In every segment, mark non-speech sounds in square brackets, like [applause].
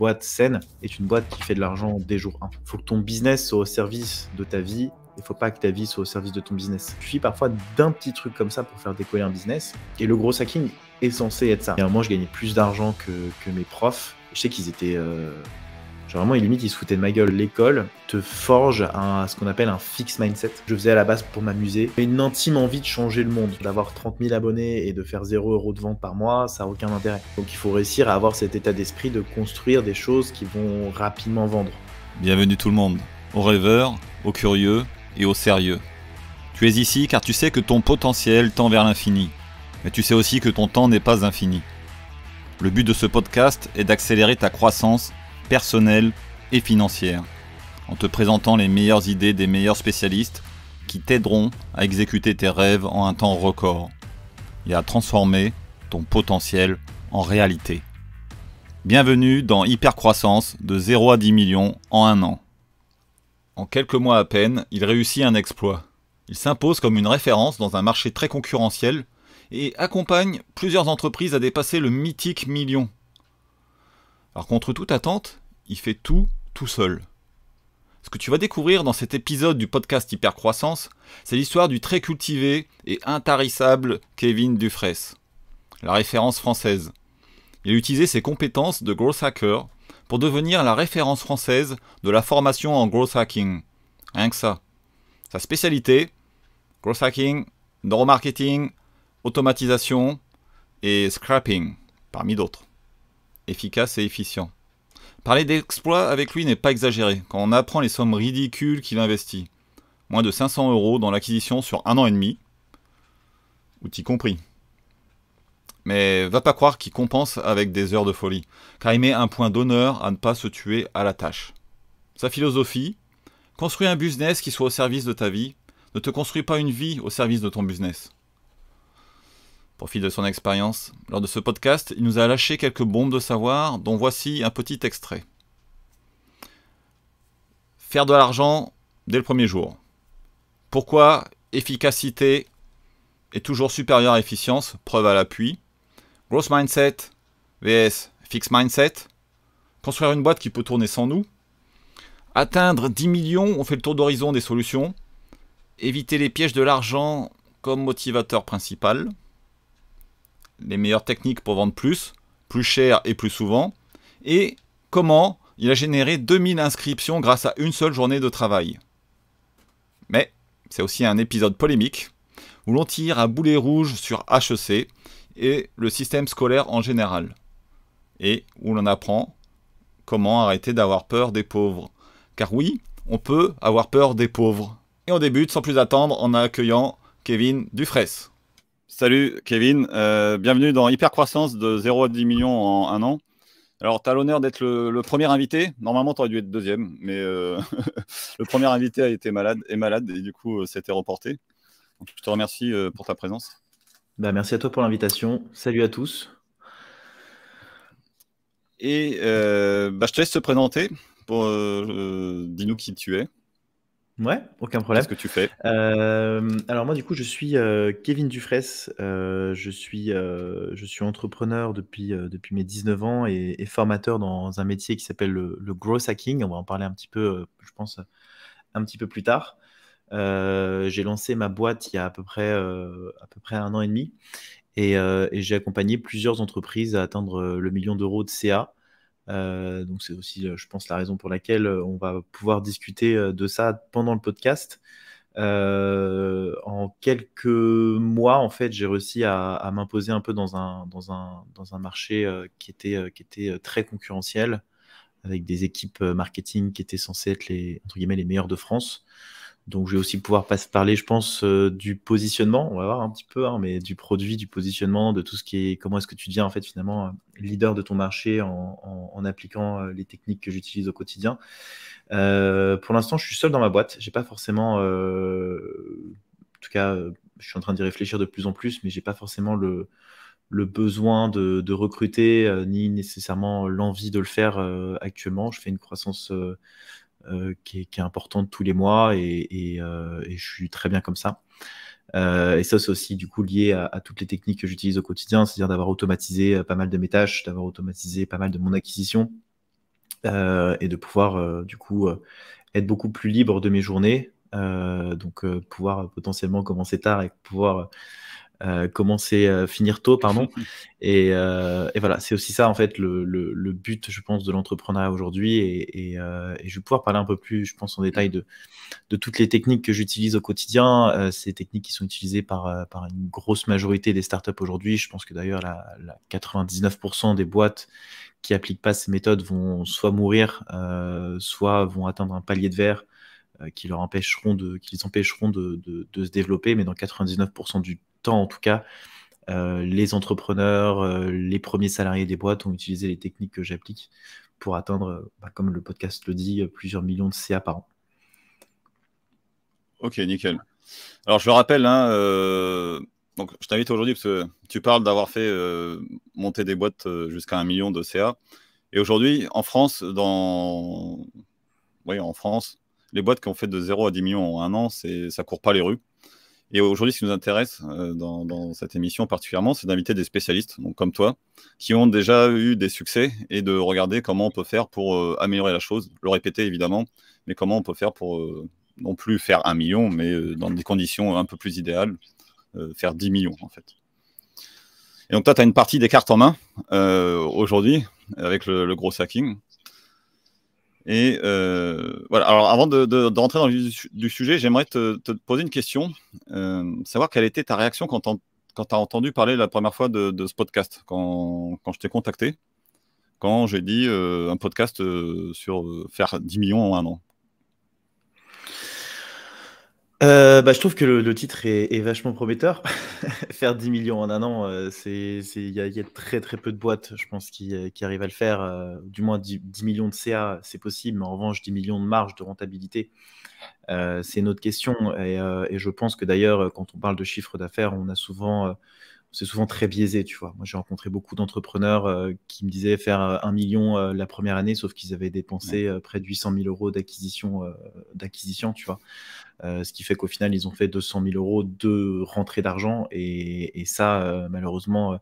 boîte saine est une boîte qui fait de l'argent des jours. 1. Faut que ton business soit au service de ta vie. Il faut pas que ta vie soit au service de ton business. Il suffit parfois d'un petit truc comme ça pour faire décoller un business. Et le gros hacking est censé être ça. Et moi, je gagnais plus d'argent que, mes profs. Je sais qu'ils étaient euh, Genre il limite, il se foutait de ma gueule. L'école te forge un, ce qu'on appelle un fixe mindset. Je faisais à la base pour m'amuser. mais Une intime envie de changer le monde. D'avoir 30 000 abonnés et de faire 0 euros de vente par mois, ça n'a aucun intérêt. Donc il faut réussir à avoir cet état d'esprit de construire des choses qui vont rapidement vendre. Bienvenue tout le monde, aux rêveurs, aux curieux et aux sérieux. Tu es ici car tu sais que ton potentiel tend vers l'infini. Mais tu sais aussi que ton temps n'est pas infini. Le but de ce podcast est d'accélérer ta croissance personnelle et financière, en te présentant les meilleures idées des meilleurs spécialistes qui t'aideront à exécuter tes rêves en un temps record et à transformer ton potentiel en réalité. Bienvenue dans Hypercroissance de 0 à 10 millions en un an. En quelques mois à peine, il réussit un exploit. Il s'impose comme une référence dans un marché très concurrentiel et accompagne plusieurs entreprises à dépasser le mythique million. Alors contre toute attente, il fait tout tout seul. Ce que tu vas découvrir dans cet épisode du podcast Hypercroissance, c'est l'histoire du très cultivé et intarissable Kevin Dufresne, la référence française. Il a utilisé ses compétences de growth hacker pour devenir la référence française de la formation en growth hacking. Rien que ça. Sa spécialité, growth hacking, neuromarketing, automatisation et scrapping, parmi d'autres. Efficace et efficient. Parler d'exploit avec lui n'est pas exagéré quand on apprend les sommes ridicules qu'il investit. Moins de 500 euros dans l'acquisition sur un an et demi, outils compris. Mais va pas croire qu'il compense avec des heures de folie, car il met un point d'honneur à ne pas se tuer à la tâche. Sa philosophie Construis un business qui soit au service de ta vie, ne te construis pas une vie au service de ton business. Profite de son expérience. Lors de ce podcast, il nous a lâché quelques bombes de savoir, dont voici un petit extrait. Faire de l'argent dès le premier jour. Pourquoi efficacité est toujours supérieure à efficience, preuve à l'appui. Gross mindset vs fixed mindset. Construire une boîte qui peut tourner sans nous. Atteindre 10 millions, on fait le tour d'horizon des solutions. Éviter les pièges de l'argent comme motivateur principal les meilleures techniques pour vendre plus, plus cher et plus souvent, et comment il a généré 2000 inscriptions grâce à une seule journée de travail. Mais c'est aussi un épisode polémique, où l'on tire un boulet rouge sur HEC et le système scolaire en général, et où l'on apprend comment arrêter d'avoir peur des pauvres. Car oui, on peut avoir peur des pauvres. Et on débute sans plus attendre en accueillant Kevin Dufresne. Salut Kevin, euh, bienvenue dans Hypercroissance de 0 à 10 millions en un an. Alors, tu as l'honneur d'être le, premier invité. Normalement, tu aurais dû être deuxième, mais euh, [laughs] le premier invité a été malade, et malade et du coup, euh, c'était reporté. je te remercie pour ta présence. Bah, merci à toi pour l'invitation. Salut à tous. Et bah, je te laisse te présenter. Dis-nous qui tu es. Ouais, aucun problème. Qu'est-ce que tu fais euh, Alors moi, du coup, je suis euh, Kevin Dufresne. Euh, je, suis, je suis entrepreneur depuis, depuis mes 19 ans et, formateur dans un métier qui s'appelle le, le, growth hacking. On va en parler un petit peu, je pense, un petit peu plus tard. j'ai lancé ma boîte il y a à peu près, à peu près un an et demi et j'ai accompagné plusieurs entreprises à atteindre le million d'euros de CA. Euh, donc c'est aussi, euh, je pense, la raison pour laquelle euh, on va pouvoir discuter de ça pendant le podcast. en quelques mois, en fait, j'ai réussi à, à m'imposer un peu dans un, dans un, dans un marché qui était, qui était très concurrentiel, avec des équipes marketing qui étaient censées être les, entre guillemets, les meilleures de France. Donc, je vais aussi pouvoir parler, je pense, euh, du positionnement. On va voir un petit peu, hein, mais du produit, du positionnement, de tout ce qui est. Comment est-ce que tu deviens, en fait, finalement, euh, leader de ton marché en, appliquant euh, les techniques que j'utilise au quotidien. pour l'instant, je suis seul dans ma boîte. Je n'ai pas forcément. en tout cas, je suis en train d'y réfléchir de plus en plus, mais je n'ai pas forcément le, besoin de, recruter, ni nécessairement l'envie de le faire actuellement. Je fais une croissance euh, qui est, qui, est, importante tous les mois et, et, euh, et, je suis très bien comme ça. Euh, et ça, c'est aussi du coup lié à, toutes les techniques que j'utilise au quotidien, c'est-à-dire d'avoir automatisé pas mal de mes tâches, d'avoir automatisé pas mal de mon acquisition euh, et de pouvoir du coup être beaucoup plus libre de mes journées. donc pouvoir potentiellement commencer tard et pouvoir euh, commencer, euh, finir tôt, pardon. [laughs] Euh, et, voilà, c'est aussi ça en fait le, but, je pense, de l'entrepreneuriat aujourd'hui. Et, je vais pouvoir parler un peu plus, je pense, en détail de, de toutes les techniques que j'utilise au quotidien, ces techniques qui sont utilisées par, une grosse majorité des startups aujourd'hui. Je pense que d'ailleurs, la, 99% des boîtes qui appliquent pas ces méthodes vont soit mourir, soit vont atteindre un palier de verre qui leur empêcheront de, les empêcheront de, de se développer, mais dans 99% du temps en tout cas, euh, les entrepreneurs, euh, les premiers salariés des boîtes ont utilisé les techniques que j'applique pour atteindre, euh, bah, comme le podcast le dit, plusieurs millions de CA par an. Ok, nickel. Alors je le rappelle, hein, donc, je t'invite aujourd'hui parce que tu parles d'avoir fait monter des boîtes jusqu'à un million de CA. Et aujourd'hui, en France, dans... en France, les boîtes qui ont fait de 0 à 10 millions en un an, ça ne court pas les rues. Et aujourd'hui, ce qui nous intéresse euh, dans, cette émission particulièrement, c'est d'inviter des spécialistes, donc comme toi, qui ont déjà eu des succès et de regarder comment on peut faire pour euh, améliorer la chose, le répéter évidemment, mais comment on peut faire pour euh, non plus faire un million, mais dans des conditions un peu plus idéales, faire 10 millions en fait. Et donc toi, tu as une partie des cartes en main aujourd'hui avec le, le gros hacking. Et euh, voilà, alors avant de, rentrer dans le sujet, j'aimerais te, poser une question, euh, savoir quelle était ta réaction quand tu as entendu parler la première fois de, ce podcast, quand, je t'ai contacté, quand j'ai dit euh, un podcast sur faire 10 millions en un an. Euh, bah, je trouve que le, titre est, vachement prometteur. [laughs] faire 10 millions en un an, euh, il y, a très très peu de boîtes, je pense, qui, euh, arrivent à le faire. du moins 10, millions de CA, c'est possible, mais en revanche 10 millions de marge de rentabilité, c'est une autre question. et, je pense que d'ailleurs, quand on parle de chiffre d'affaires, on a souvent c'est souvent très biaisé, tu vois. Moi, j'ai rencontré beaucoup d'entrepreneurs euh, qui me disaient faire euh, un million euh, la première année, sauf qu'ils avaient dépensé près de 800 000 euros d'acquisition, d'acquisition, tu vois. ce qui fait qu'au final, ils ont fait 200 000 euros de rentrée d'argent, et, ça, malheureusement.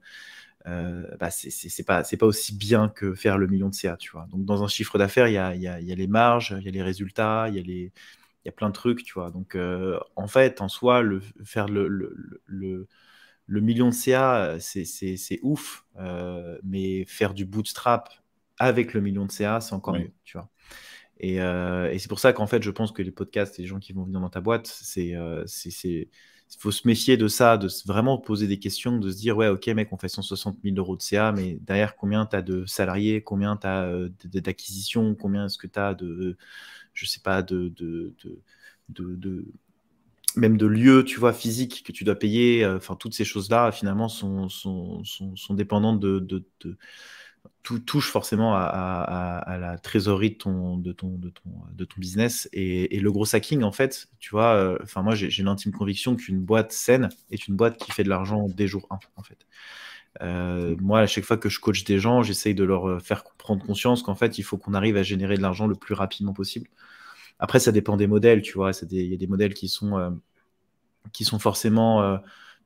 Bah, c'est, pas, c'est pas aussi bien que faire le million de CA, tu vois. Donc, dans un chiffre d'affaires, il y a, y a les marges, il y a les résultats, il y a les, il y a plein de trucs, tu vois. Donc, en fait, en soi, le, faire le, le million de CA, euh, c'est ouf, euh, mais faire du bootstrap avec le million de CA, c'est encore mieux, tu vois. Euh, et, c'est pour ça qu'en fait, je pense que les podcasts et les gens qui vont venir dans ta boîte, c'est faut se méfier de ça, de vraiment poser des questions, de se dire ouais, ok, mec, on fait 160 000 euros de CA, mais derrière, combien tu as de salariés, combien tu as d'acquisitions, combien est-ce que tu as de, je sais pas, de même de lieux tu vois, physique que tu dois payer. Euh, enfin, toutes ces choses-là, finalement, sont, dépendantes de, de, tout touche forcément à, la trésorerie de ton, de ton, business. Et, le gros sacking, en fait, tu vois, euh, enfin, moi, j'ai l'intime conviction qu'une boîte saine est une boîte qui fait de l'argent dès jour 1, en fait. Euh, mm. moi, à chaque fois que je coach des gens, j'essaye de leur faire prendre conscience qu'en fait, il faut qu'on arrive à générer de l'argent le plus rapidement possible. Après, ça dépend des modèles, tu vois. Il y a des modèles qui sont, euh, qui sont forcément euh,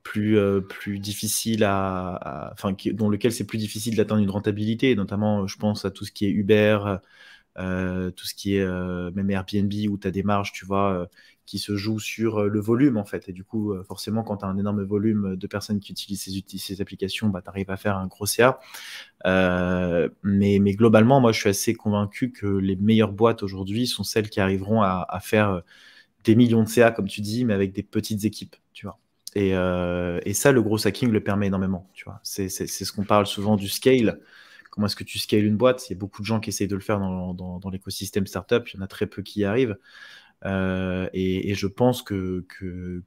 plus, euh, plus difficiles à. Enfin, dont lequel c'est plus difficile d'atteindre une rentabilité, notamment, je pense à tout ce qui est Uber. tout ce qui est même Airbnb où tu as des marges, tu vois, qui se joue sur euh, le volume en fait. Et du coup, euh, forcément, quand tu as un énorme volume de personnes qui utilisent ces, ces applications, bah, tu arrives à faire un gros CA. Euh, mais, globalement, moi, je suis assez convaincu que les meilleures boîtes aujourd'hui sont celles qui arriveront à, faire des millions de CA, comme tu dis, mais avec des petites équipes, tu vois. Et, ça, le gros hacking le permet énormément, tu vois. C'est ce qu'on parle souvent du scale comment est-ce que tu scales une boîte Il y a beaucoup de gens qui essayent de le faire dans, dans l'écosystème startup, il y en a très peu qui y arrivent. Euh, et, je pense que,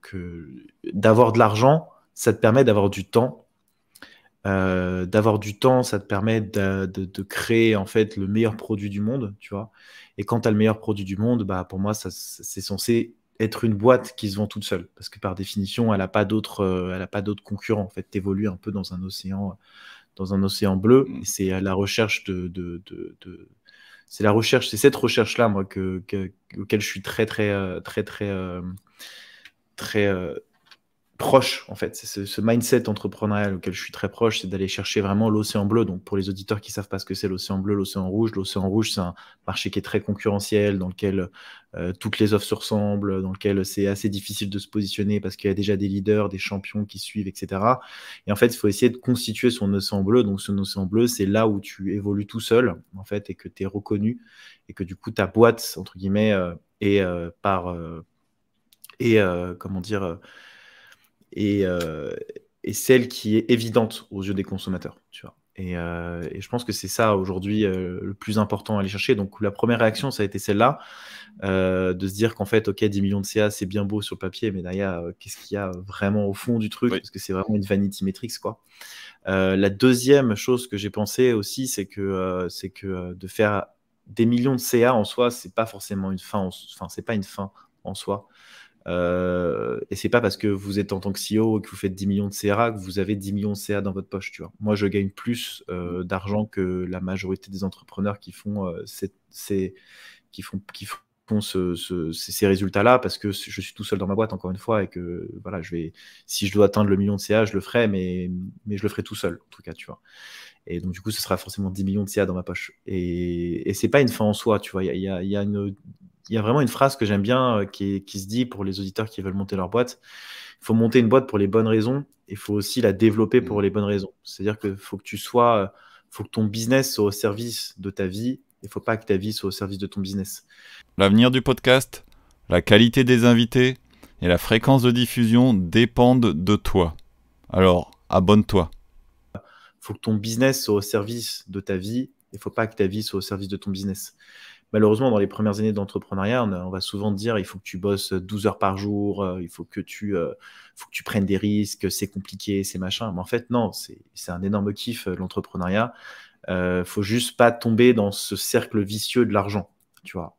que, d'avoir de l'argent, ça te permet d'avoir du temps. Euh, d'avoir du temps, ça te permet de, créer en fait le meilleur produit du monde, tu vois. Et quand tu as le meilleur produit du monde, bah, pour moi, c'est censé être une boîte qui se vend toute seule, parce que par définition, elle n'a euh, pas d'autres concurrents. En fait, tu évolues un peu dans un océan, dans un océan bleu, mmh. et c'est la recherche de, de c'est la recherche, c'est cette recherche-là, moi, que, que, auquel je suis très, très, euh, très, très, euh, très, très, euh, proche, en fait. C'est ce, mindset entrepreneurial auquel je suis très proche, c'est d'aller chercher vraiment l'océan bleu. Donc, pour les auditeurs qui savent pas ce que c'est l'océan bleu, l'océan rouge, l'océan rouge, c'est un marché qui est très concurrentiel, dans lequel euh, toutes les offres se ressemblent, dans lequel c'est assez difficile de se positionner parce qu'il y a déjà des leaders, des champions qui suivent, etc. Et en fait, il faut essayer de constituer son océan bleu. Donc, son océan bleu, c'est là où tu évolues tout seul, en fait, et que tu es reconnu, et que du coup, ta boîte, entre guillemets, euh, est euh, par... et comment dire euh, et, celle qui est évidente aux yeux des consommateurs. Tu vois. Et, euh, je pense que c'est ça aujourd'hui euh, le plus important à aller chercher. Donc la première réaction, ça a été celle-là, de se dire qu'en fait, ok, 10 millions de CA, c'est bien beau sur le papier, mais derrière, qu'est-ce qu'il y a vraiment au fond du truc Parce que c'est vraiment une vanity metrics, quoi. la deuxième chose que j'ai pensé aussi, c'est que, c'est que de faire des millions de CA en soi, c'est pas forcément une fin, enfin, c'est pas une fin en soi. Euh, et c'est pas parce que vous êtes en tant que CEO et que vous faites 10 millions de CRA que vous avez 10 millions de CA dans votre poche. Tu vois. Moi, je gagne plus euh, d'argent que la majorité des entrepreneurs qui font, euh, ces, qui font, qui font ce, ce, ces résultats-là parce que je suis tout seul dans ma boîte, encore une fois, et que voilà, je vais, si je dois atteindre le million de CA, je le ferai, mais, mais je le ferai tout seul, en tout cas. Tu vois. Et donc, du coup, ce sera forcément 10 millions de CA dans ma poche. Et, et c'est pas une fin en soi. Tu vois, il y a, y y a une il y a vraiment une phrase que j'aime bien euh, qui, se dit pour les auditeurs qui veulent monter leur boîte. Il faut monter une boîte pour les bonnes raisons et il faut aussi la développer pour mm. les bonnes raisons. C'est-à-dire qu'il faut que tu sois, euh, faut que ton business soit au service de ta vie. Il ne faut pas que ta vie soit au service de ton business. L'avenir du podcast, la qualité des invités et la fréquence de diffusion dépendent de toi. Alors, abonne-toi. Il faut que ton business soit au service de ta vie. Il ne faut pas que ta vie soit au service de ton business malheureusement, dans les premières années d'entrepreneuriat, on, va souvent dire il faut que tu bosses 12 heures par jour, euh, il faut que tu, euh, que tu prennes des risques, c'est compliqué, c'est machin. Mais en fait, non, c'est un énorme kiff, euh, l'entrepreneuriat. Euh, faut juste pas tomber dans ce cercle vicieux de l'argent, tu vois.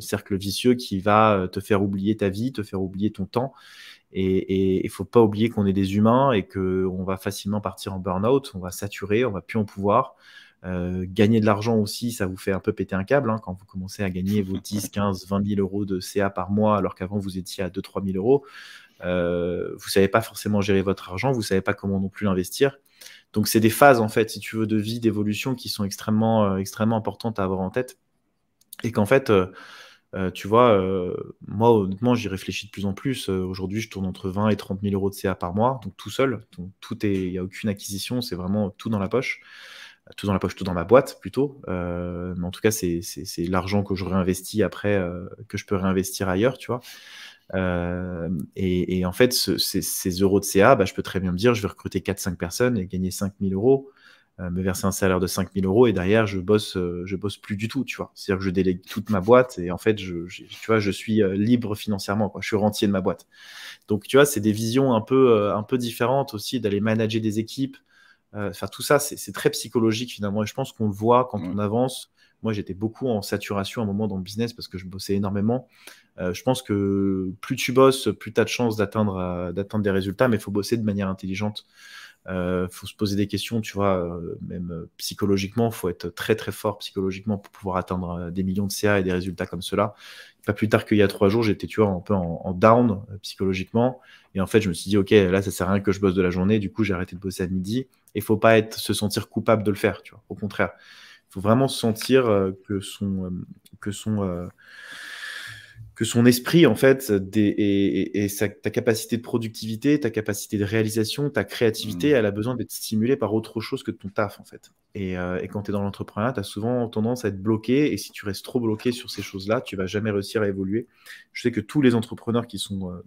cercle vicieux qui va te faire oublier ta vie, te faire oublier ton temps. Et il faut pas oublier qu'on est des humains et qu'on va facilement partir en burn-out, on va saturer, on va plus en pouvoir. Euh, gagner de l'argent aussi, ça vous fait un peu péter un câble hein, quand vous commencez à gagner vos 10, 15, 20 000 euros de CA par mois alors qu'avant vous étiez à 2, 3 000 euros. Euh, vous savez pas forcément gérer votre argent, vous savez pas comment non plus l'investir. Donc c'est des phases en fait, si tu veux, de vie, d'évolution qui sont extrêmement, euh, extrêmement importantes à avoir en tête. Et qu'en fait, euh, tu vois, moi honnêtement, j'y réfléchis de plus en plus. Aujourd'hui, je tourne entre 20 et 30 000 euros de CA par mois, donc tout seul. tout est, il n'y a aucune acquisition, c'est vraiment tout dans la poche tout dans la poche, tout dans ma boîte plutôt. Euh, mais en tout cas, c'est l'argent que je réinvestis après, euh, que je peux réinvestir ailleurs, tu vois. Euh, et, et, en fait, ce, ces, ces, euros de CA, bah, je peux très bien me dire, je vais recruter 4-5 personnes et gagner 5000 euros, euh, me verser un salaire de 5000 euros et derrière, je bosse, euh, je bosse plus du tout, tu vois. C'est-à-dire que je délègue toute ma boîte et en fait, je, je tu vois, je suis libre financièrement, quoi. Je suis rentier de ma boîte. Donc, tu vois, c'est des visions un peu, un peu différentes aussi d'aller manager des équipes. Euh, enfin, tout ça, c'est très psychologique finalement. Et je pense qu'on le voit quand on avance. Moi, j'étais beaucoup en saturation à un moment dans le business parce que je bossais énormément. Euh, je pense que plus tu bosses, plus tu as de chances euh, d'atteindre des résultats, mais il faut bosser de manière intelligente. Il euh, faut se poser des questions, tu vois, euh, même psychologiquement, il faut être très très fort psychologiquement pour pouvoir atteindre des millions de CA et des résultats comme cela. Pas plus tard qu'il y a trois jours, j'étais, tu vois, un peu en, en down psychologiquement. Et en fait, je me suis dit, OK, là, ça sert à rien que je bosse de la journée. Du coup, j'ai arrêté de bosser à midi. Et faut pas être, se sentir coupable de le faire, tu vois. Au contraire, il faut vraiment sentir euh, que son, euh, que son, euh, que son esprit, en fait, et, et, ta capacité de productivité, ta capacité de réalisation, ta créativité, hmm. elle a besoin d'être stimulée par autre chose que ton taf, en fait. Et, et quand tu es dans l'entrepreneuriat, tu as souvent tendance à être bloqué. Et si tu restes trop bloqué sur ces choses-là, tu vas jamais réussir à évoluer. Je sais que tous les entrepreneurs qui sont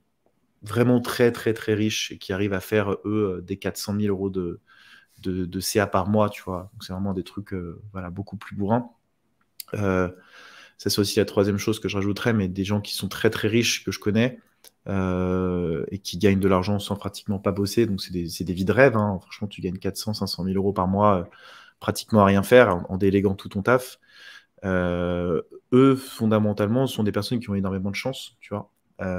vraiment très, très, très riches et qui arrivent à faire, eux, des 400 000 euros de, de, CA par mois, tu vois. Donc, c'est vraiment des trucs euh, voilà, beaucoup plus bourrins. Euh, ça, c'est aussi la troisième chose que je rajouterais, mais des gens qui sont très très riches que je connais, euh, et qui gagnent de l'argent sans pratiquement pas bosser. Donc, c'est des, vies de rêve. Hein. Franchement, tu gagnes 400, 500 000 euros par mois pratiquement à rien faire en, déléguant tout ton taf. eux, fondamentalement, sont des personnes qui ont énormément de chance, tu vois,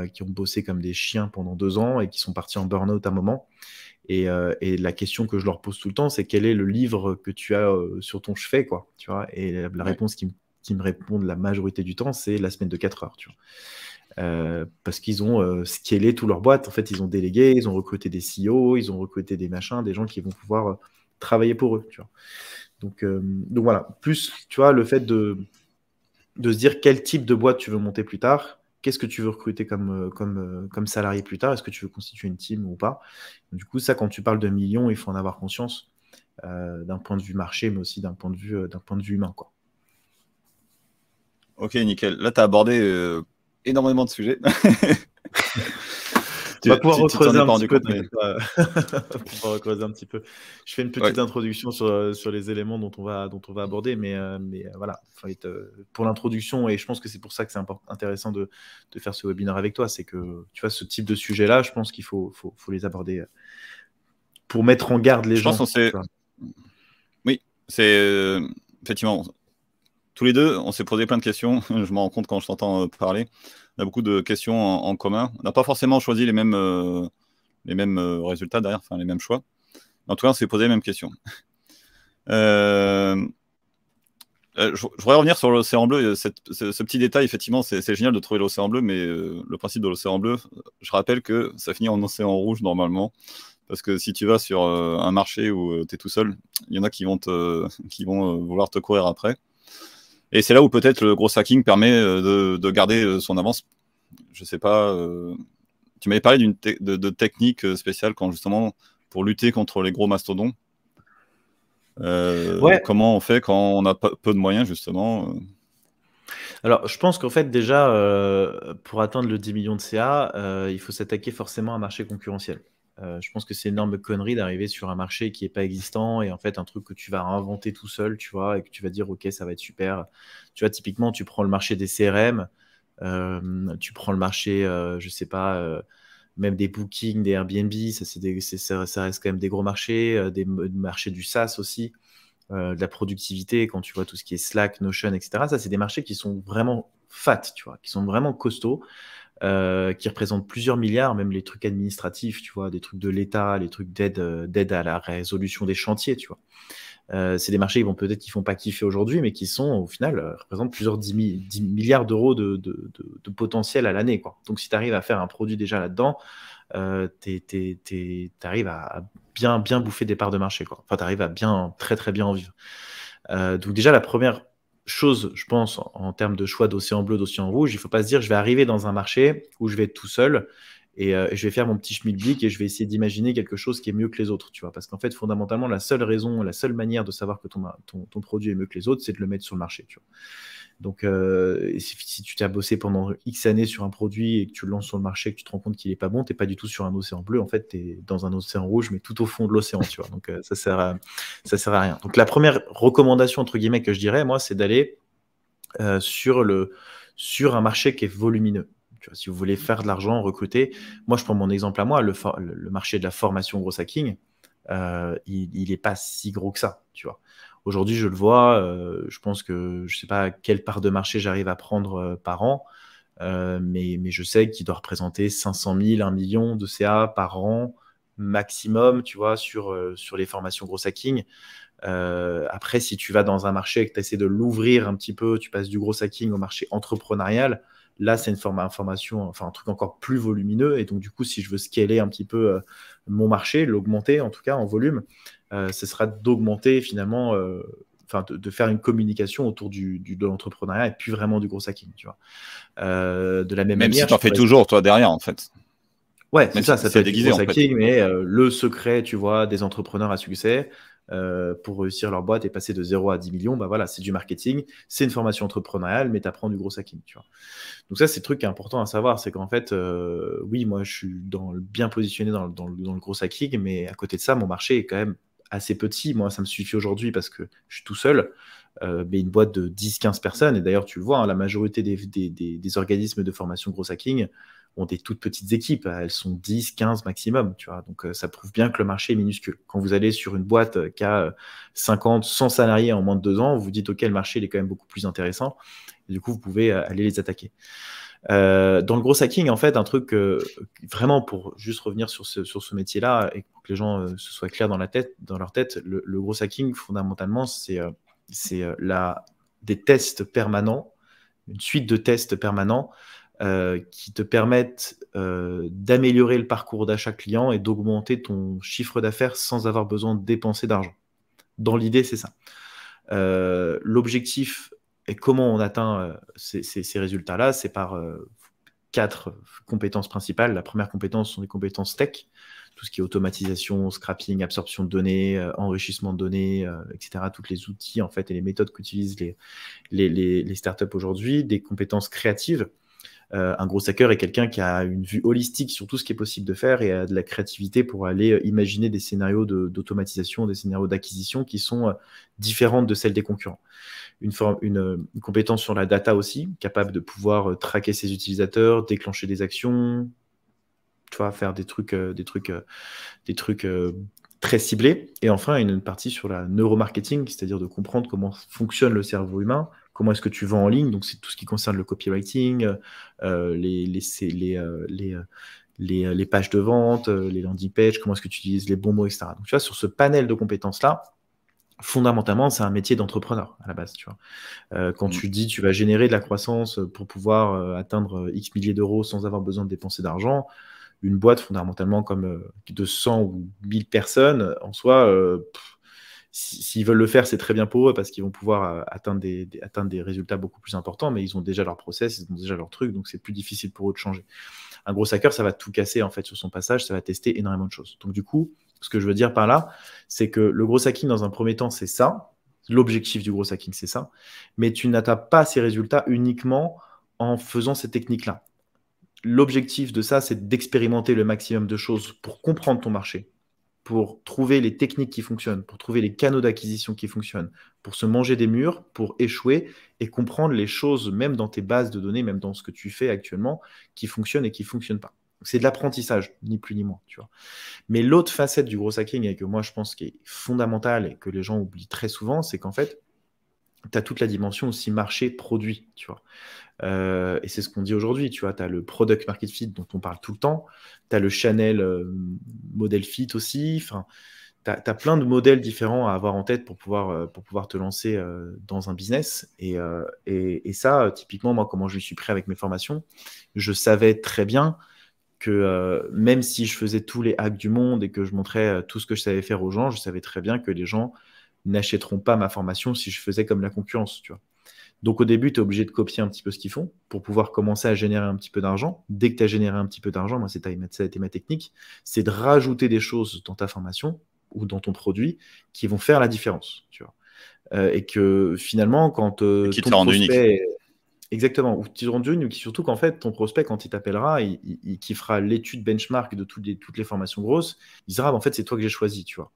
qui ont bossé comme des chiens pendant deux ans et qui sont partis en burn-out à un moment euh, et, la question que je leur pose tout le temps, c'est quel est le livre que tu as euh, sur ton chevet, quoi, tu vois Et la, réponse qui, me répondent la majorité du temps, c'est la semaine de 4 heures, tu vois. Euh, parce qu'ils ont scalé toutes leur boîte. En fait, ils ont délégué, ils ont recruté des CEO, ils ont recruté des machins, des gens qui vont pouvoir travailler pour eux, tu vois. Donc, voilà. Plus, tu vois, le fait de se dire quel type de boîte tu veux monter plus tard, qu'est-ce que tu veux recruter comme, euh, comme, euh, comme salarié plus tard Est-ce que tu veux constituer une team ou pas Du coup, ça, quand tu parles de millions, il faut en avoir conscience euh, d'un point de vue marché, mais aussi d'un point, de vue, d'un point de vue humain. Quoi. Ok, nickel. Là, tu as abordé énormément de sujets. [laughs] tu, vas pouvoir recroiser [laughs] un petit peu. Je fais une petite introduction sur, euh, sur, les éléments dont on va, dont on va aborder, mais, euh, mais euh, voilà, pour l'introduction, et je pense que c'est pour ça que c'est intéressant de, de, faire ce webinaire avec toi, c'est que tu vois, ce type de sujet-là, je pense qu'il faut, faut, faut, les aborder pour mettre en garde les je gens. Pense Oui, c'est effectivement, tous les deux, on s'est posé plein de questions, [laughs] je me rends compte quand je t'entends parler on a beaucoup de questions en, commun. On n'a pas forcément choisi les mêmes, euh, les mêmes euh, résultats derrière, enfin les mêmes choix. En tout cas, on s'est posé les mêmes questions. [laughs] Euh, je, voudrais revenir sur l'océan bleu. ce, petit détail, effectivement, c'est génial de trouver l'océan bleu, mais le principe de l'océan bleu, je rappelle que ça finit en océan rouge normalement. Parce que si tu vas sur un marché où tu es tout seul, il y en a qui vont, [laughs] qui vont vouloir te courir après. Et c'est là où peut-être le gros hacking permet euh, de, garder euh, son avance. Je ne sais pas. Euh, tu m'avais parlé d'une de, technique spéciale quand justement pour lutter contre les gros mastodons. Comment on fait quand on a peu de moyens justement alors, je pense qu'en fait, déjà, pour atteindre le 10 millions de CA, il faut s'attaquer forcément à un marché concurrentiel. Euh, je pense que c'est une énorme connerie d'arriver sur un marché qui n'est pas existant et en fait un truc que tu vas inventer tout seul, tu vois, et que tu vas dire ok ça va être super. Tu vois typiquement tu prends le marché des CRM, euh, tu prends le marché, euh, je sais pas, même des bookings, des Airbnb, ça, c'est ça, ça, reste quand même des gros marchés, des marchés du SaaS aussi. de la productivité, quand tu vois tout ce qui est Slack, Notion, etc. Ça, c'est des marchés qui sont vraiment fat, tu vois, qui sont vraiment costauds. Euh, qui représentent plusieurs milliards, même les trucs administratifs, tu vois, des trucs de l'État, les trucs d'aide euh, d'aide à la résolution des chantiers, tu vois. Euh, c'est des marchés qui vont peut-être qui font pas kiffer aujourd'hui, mais qui sont au final représentent plusieurs 10, milliards d'euros de, potentiel à l'année. Quoi. Donc si tu arrives à faire un produit déjà là-dedans, euh, tu arrives à, bien bien bouffer des parts de marché. Quoi. Enfin, tu arrives à bien très très bien en vivre. donc déjà la première chose, je pense, en, termes de choix d'océan bleu, d'océan rouge, il ne faut pas se dire je vais arriver dans un marché où je vais être tout seul euh, et, je vais faire mon petit schmilblick et je vais essayer d'imaginer quelque chose qui est mieux que les autres, tu vois. Parce qu'en fait, fondamentalement, la seule raison, la seule manière de savoir que ton, ton, ton produit est mieux que les autres, c'est de le mettre sur le marché, tu vois. Donc, euh, si, tu t'as bossé pendant X années sur un produit et que tu le lances sur le marché, que tu te rends compte qu'il n'est pas bon, tu n'es pas du tout sur un océan bleu. En fait, tu es dans un océan rouge, mais tout au fond de l'océan. tu vois. Donc, euh, ça ne sert, à, sert à rien. Donc, la première recommandation, entre guillemets, que je dirais, moi, c'est d'aller euh, sur, sur un marché qui est volumineux. si vous voulez faire de l'argent, recruter, moi, je prends mon exemple à moi, le, le marché de la formation gros hacking. il n'est pas si gros que ça, tu vois. Aujourd'hui, je le vois, euh, je pense que je ne sais pas quelle part de marché j'arrive à prendre euh, par an, euh, mais, je sais qu'il doit représenter 500 000, 1 million de CA par an maximum, tu vois, sur, sur les formations gros hacking. après, si tu vas dans un marché et que tu essaies de l'ouvrir un petit peu, tu passes du gros hacking au marché entrepreneurial, Là, c'est une forme enfin un truc encore plus volumineux. Et donc, du coup, si je veux scaler un petit peu mon marché, l'augmenter en tout cas en volume, euh, ce sera d'augmenter finalement euh, enfin de, faire une communication autour du, de l'entrepreneuriat et puis vraiment du gros hacking, tu vois. Euh, de la même, même si tu en fais toujours toi derrière en fait. Ouais, c'est ça, ça fait déguisé, du gros mais le secret, tu vois, des entrepreneurs à succès pour réussir leur boîte et passer de 0 à 10 millions, bah voilà, c'est du marketing, c'est une formation entrepreneuriale, mais tu apprends du gros hacking, tu vois. Donc ça, c'est le truc qui est important à savoir, c'est qu'en fait, oui, moi, je suis bien positionné dans, dans le gros hacking, mais à côté de ça, mon marché est quand même assez petit. Moi, ça me suffit aujourd'hui parce que je suis tout seul. Euh, mais une boîte de 10-15 personnes, et d'ailleurs, tu le vois, hein, la majorité des, des, organismes de formation gros hacking ont des toutes petites équipes. Elles sont 10, 15 maximum, tu vois. Donc, euh, ça prouve bien que le marché est minuscule. Quand vous allez sur une boîte euh, qui a 50, 100 salariés en moins de deux ans, vous vous dites, OK, le marché, il est quand même beaucoup plus intéressant. du coup, vous pouvez aller les attaquer. Euh, dans le gros hacking, en fait, un truc euh, vraiment pour juste revenir sur ce, sur ce métier-là et que les gens euh, se soient clairs dans, la tête, dans leur tête, le, le gros hacking, fondamentalement, c'est des tests permanents, une suite de tests permanents qui te permettent d'améliorer le parcours d'achat client et d'augmenter ton chiffre d'affaires sans avoir besoin de dépenser d'argent. Dans l'idée, c'est ça. L'objectif et comment on atteint euh, ces, résultats-là C'est par euh, quatre compétences principales. La première compétence sont les compétences tech, tout ce qui est automatisation, scrapping, absorption de données, euh, enrichissement de données, etc. Toutes les outils en fait et les méthodes qu'utilisent les, les, les startups aujourd'hui, des compétences créatives. Euh, un gros hacker est quelqu'un qui a une vue holistique sur tout ce qui est possible de faire et a de la créativité pour aller euh, imaginer des scénarios d'automatisation, des scénarios d'acquisition qui sont euh, différentes de celles des concurrents. Une, forme, compétence sur la data aussi, capable de pouvoir traquer ses utilisateurs, déclencher des actions, tu vois, faire des trucs, des trucs, des trucs très ciblés. Et enfin, une partie sur la neuromarketing, c'est-à-dire de comprendre comment fonctionne le cerveau humain, comment est-ce que tu vends en ligne. Donc, c'est tout ce qui concerne le copywriting, euh, les, les, les, euh, les, euh, les, euh, les, pages de vente, les landing pages, comment est-ce que tu utilises les bons mots, etc. Donc, tu vois, sur ce panel de compétences-là, fondamentalement, c'est un métier d'entrepreneur à la base. Tu vois. Euh, quand mm. tu dis tu vas générer de la croissance pour pouvoir atteindre X milliers d'euros sans avoir besoin de dépenser d'argent, une boîte fondamentalement comme euh, de 100 ou 1000 personnes, en soi, s'ils veulent le faire, c'est très bien pour eux parce qu'ils vont pouvoir euh, atteindre des, atteindre des, résultats beaucoup plus importants, mais ils ont déjà leur process, ils ont déjà leur truc, donc c'est plus difficile pour eux de changer. Un gros hacker, ça va tout casser en fait sur son passage, ça va tester énormément de choses. Donc du coup, ce que je veux dire par là, c'est que le gros hacking, dans un premier temps, c'est ça. L'objectif du gros hacking, c'est ça. Mais tu n'atteins pas ces résultats uniquement en faisant ces techniques-là. L'objectif de ça, c'est d'expérimenter le maximum de choses pour comprendre ton marché, pour trouver les techniques qui fonctionnent, pour trouver les canaux d'acquisition qui fonctionnent, pour se manger des murs, pour échouer et comprendre les choses, même dans tes bases de données, même dans ce que tu fais actuellement, qui fonctionnent et qui ne fonctionnent pas. C'est de l'apprentissage, ni plus ni moins. Tu vois. Mais l'autre facette du gros hacking, et que moi je pense qui est fondamentale et que les gens oublient très souvent, c'est qu'en fait, tu as toute la dimension aussi marché produit, tu vois. Euh, et c'est ce qu'on dit aujourd'hui, tu vois, tu as le product market fit dont on parle tout le temps, tu as le Chanel euh, model fit aussi, tu as, plein de modèles différents à avoir en tête pour pouvoir, euh, pour pouvoir te lancer dans un business. Et, ça, typiquement, moi, comment je suis prêt avec mes formations, je savais très bien que même si je faisais tous les hacks du monde et que je montrais tout ce que je savais faire aux gens, je savais très bien que les gens n'achèteront pas ma formation si je faisais comme la concurrence, tu vois. Donc au début, tu es obligé de copier un petit peu ce qu'ils font pour pouvoir commencer à générer un petit peu d'argent. Dès que tu as généré un petit peu d'argent, moi, c'est ça a été ma technique, c'est de rajouter des choses dans ta formation ou dans ton produit qui vont faire la différence, tu vois. Euh, et que finalement, quand euh, te ton prospect, unique. Exactement, ou qui te rendent unique, surtout qu'en fait, ton prospect, quand il t'appellera, il, qui fera l'étude benchmark de toutes les, toutes les formations grosses, il dira, bah, en fait, c'est toi que j'ai choisi, tu vois.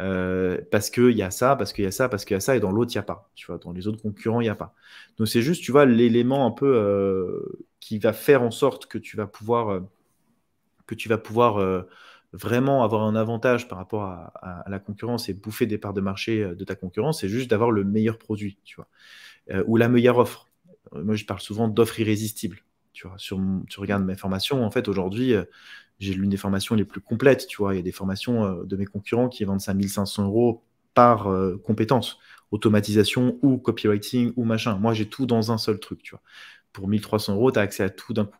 Euh, parce qu'il y a ça, parce qu'il y a ça, parce qu'il y a ça, et dans l'autre, il n'y a pas. Tu vois, dans les autres concurrents, il n'y a pas. Donc c'est juste, tu vois, l'élément un peu euh, qui va faire en sorte que tu vas pouvoir, euh, que tu vas pouvoir vraiment avoir un avantage par rapport à, la concurrence et bouffer des parts de marché de ta concurrence, c'est juste d'avoir le meilleur produit, tu vois, ou la meilleure offre. Moi, je parle souvent d'offres irrésistibles. Tu, vois, sur, tu regardes mes formations, en fait, aujourd'hui, j'ai l'une des formations les plus complètes, tu vois. Il y a des formations euh, de mes concurrents qui vendent ça 1500 euros par euh, compétence, automatisation ou copywriting ou machin. Moi, j'ai tout dans un seul truc, tu vois. Pour 1300 euros, tu as accès à tout d'un coup.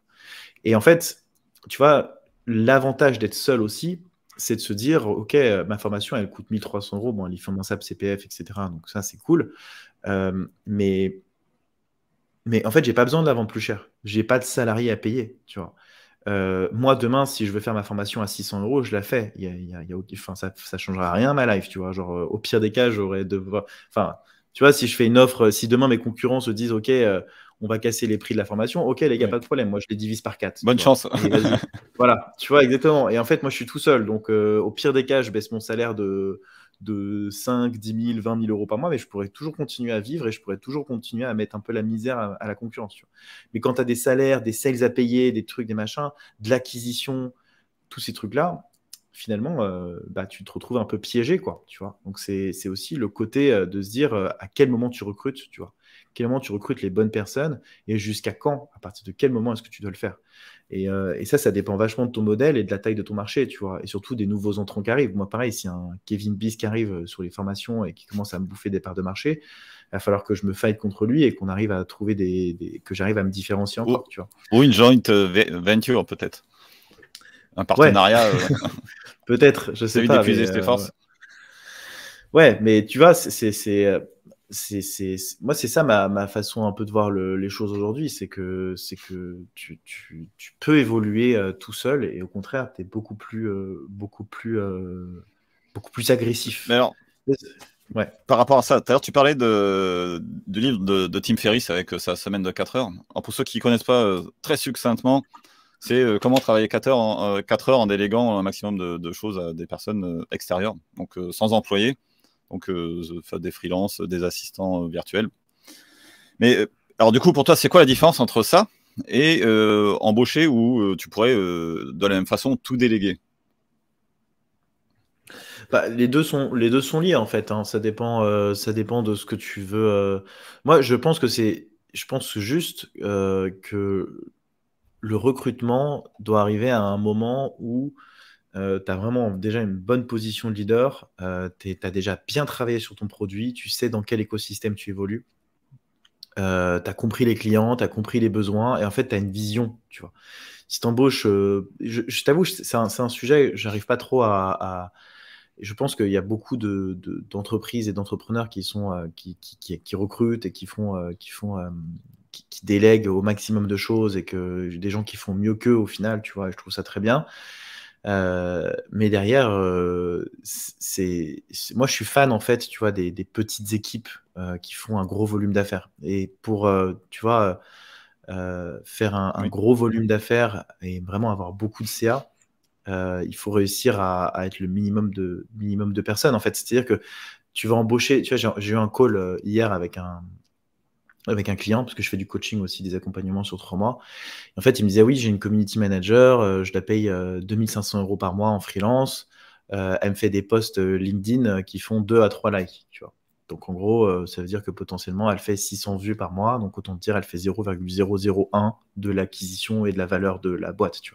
Et en fait, tu vois, l'avantage d'être seul aussi, c'est de se dire, OK, euh, ma formation, elle coûte 1300 euros. Bon, elle est finançable CPF, etc. Donc ça, c'est cool. mais mais en fait, j'ai pas besoin de la vendre plus cher. J'ai pas de salarié à payer, tu vois. Euh, moi, demain, si je veux faire ma formation à 600 euros, je la fais. Y a, y a, y a, enfin, ça ne changera rien à ma life, tu vois. Genre, euh, au pire des cas, j'aurais de. Enfin, tu vois, si je fais une offre, si demain mes concurrents se disent, OK, euh, on va casser les prix de la formation. Ok, les gars, pas de problème. Moi, je les divise par quatre. Bonne chance. [laughs] voilà, tu vois, exactement. Et en fait, moi, je suis tout seul. Donc, euh, au pire des cas, je baisse mon salaire de, de 5, 10 000, 20 000 euros par mois, mais je pourrais toujours continuer à vivre et je pourrais toujours continuer à mettre un peu la misère à, la concurrence. Mais quand tu as des salaires, des sales à payer, des trucs, des machins, de l'acquisition, tous ces trucs-là, finalement, euh, bah, tu te retrouves un peu piégé, quoi, tu vois. Donc, c'est aussi le côté euh, de se dire à quel moment tu recrutes, tu vois quel moment tu recrutes les bonnes personnes et jusqu'à quand, à partir de quel moment est-ce que tu dois le faire. Euh, et, ça, ça dépend vachement de ton modèle et de la taille de ton marché, tu vois, et surtout des nouveaux entrants qui arrivent. Moi, pareil, si un Kevin Bis qui arrive euh, sur les formations et qui commence à me bouffer des parts de marché, il va falloir que je me fight contre lui et qu'on arrive à trouver des, que j'arrive à me différencier encore, ou, tu vois. Ou une joint euh, venture peut-être. Un partenariat. [laughs] peut-être, je sais pas. Mais, Ouais, mais tu vois, c'est c'est, moi, c'est ça ma, façon un peu de voir les choses aujourd'hui. C'est que, c'est que tu, peux évoluer euh, tout seul et au contraire, tu es beaucoup plus, euh, beaucoup euh, beaucoup plus agressif. par rapport à ça, tu parlais de, du livre de, Tim Ferriss avec sa semaine de 4 heures. pour ceux qui ne connaissent pas très succinctement, c'est comment travailler 4 heures, en, heures en déléguant un maximum de, de choses à des personnes extérieures, donc sans employés donc euh, des freelances, des assistants euh, virtuels. Mais euh, alors du coup, pour toi, c'est quoi la différence entre ça et embaucher où tu pourrais de la même façon tout déléguer bah, les deux sont les deux sont liés en fait. Hein. Ça dépend ça dépend de ce que tu veux. Moi, je pense que c'est je pense juste que le recrutement doit arriver à un moment où euh, tu as vraiment déjà une bonne position de leader, euh, tu as déjà bien travaillé sur ton produit, tu sais dans quel écosystème tu évolues, euh, tu as compris les clients, tu as compris les besoins, et en fait, tu as une vision, tu vois. Si tu embauches, euh, je, t'avoue, c'est un, un, sujet, j'arrive pas trop à, je pense qu'il y a beaucoup d'entreprises et d'entrepreneurs euh, qui, qui, recrutent et qui font, euh, qui font qui, délèguent au maximum de choses et que des gens qui font mieux qu'eux au final, tu vois, je trouve ça très bien. Euh, mais derrière, euh, c'est moi je suis fan en fait, tu vois, des, petites équipes euh, qui font un gros volume d'affaires. Et pour, tu vois, faire un, gros volume d'affaires et vraiment avoir beaucoup de CA, il faut réussir à, être le minimum de minimum de personnes en fait. C'est-à-dire que tu vas embaucher. Tu vois, j'ai eu un call hier avec un, avec un client, parce que je fais du coaching aussi, des accompagnements sur trois mois. en fait, il me disait, oui, j'ai une community manager, euh, je la paye 2500 euh, euros par mois en freelance, euh, elle me fait des posts LinkedIn qui font 2 à 3 likes, tu vois. Donc en gros, ça veut dire que potentiellement, elle fait 600 vues par mois, donc autant dire, elle fait 0,001 de l'acquisition et de la valeur de la boîte, tu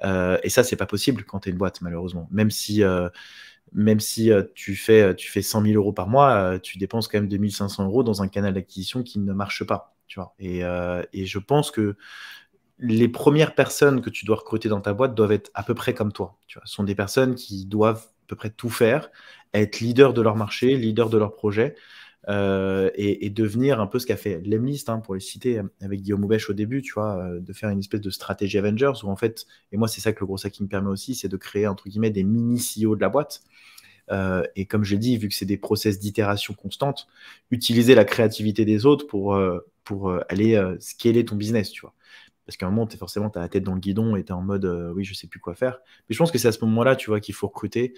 vois. et ça, c'est pas possible quand tu es une boîte, malheureusement. Même si même si euh, tu, fais, 100 euh, 000 euros par mois, euh, tu dépenses quand même 2500 euros dans un canal d'acquisition qui ne marche pas. Et, je pense que les premières personnes que tu dois recruter dans ta boîte doivent être à peu près comme toi. Ce sont des personnes qui doivent à peu près tout faire, être leader de leur marché, leader de leur projet. Euh, et, devenir un peu ce qu'a fait Lemlist, hein, pour les citer, avec Guillaume Moubèche au début, tu vois, euh, de faire une espèce de stratégie Avengers, où en fait, et moi c'est ça que le gros qui me permet aussi, c'est de créer, entre guillemets, des mini-CEO de la boîte. Euh, et comme je l'ai dit, vu que c'est des process d'itération constante, utiliser la créativité des autres pour, pour aller scaler ton business, tu vois. Parce qu'à un moment, es forcément, tu as la tête dans le guidon et tu es en mode, oui, je sais plus quoi faire. Mais je pense que c'est à ce moment-là, tu vois, qu'il faut recruter.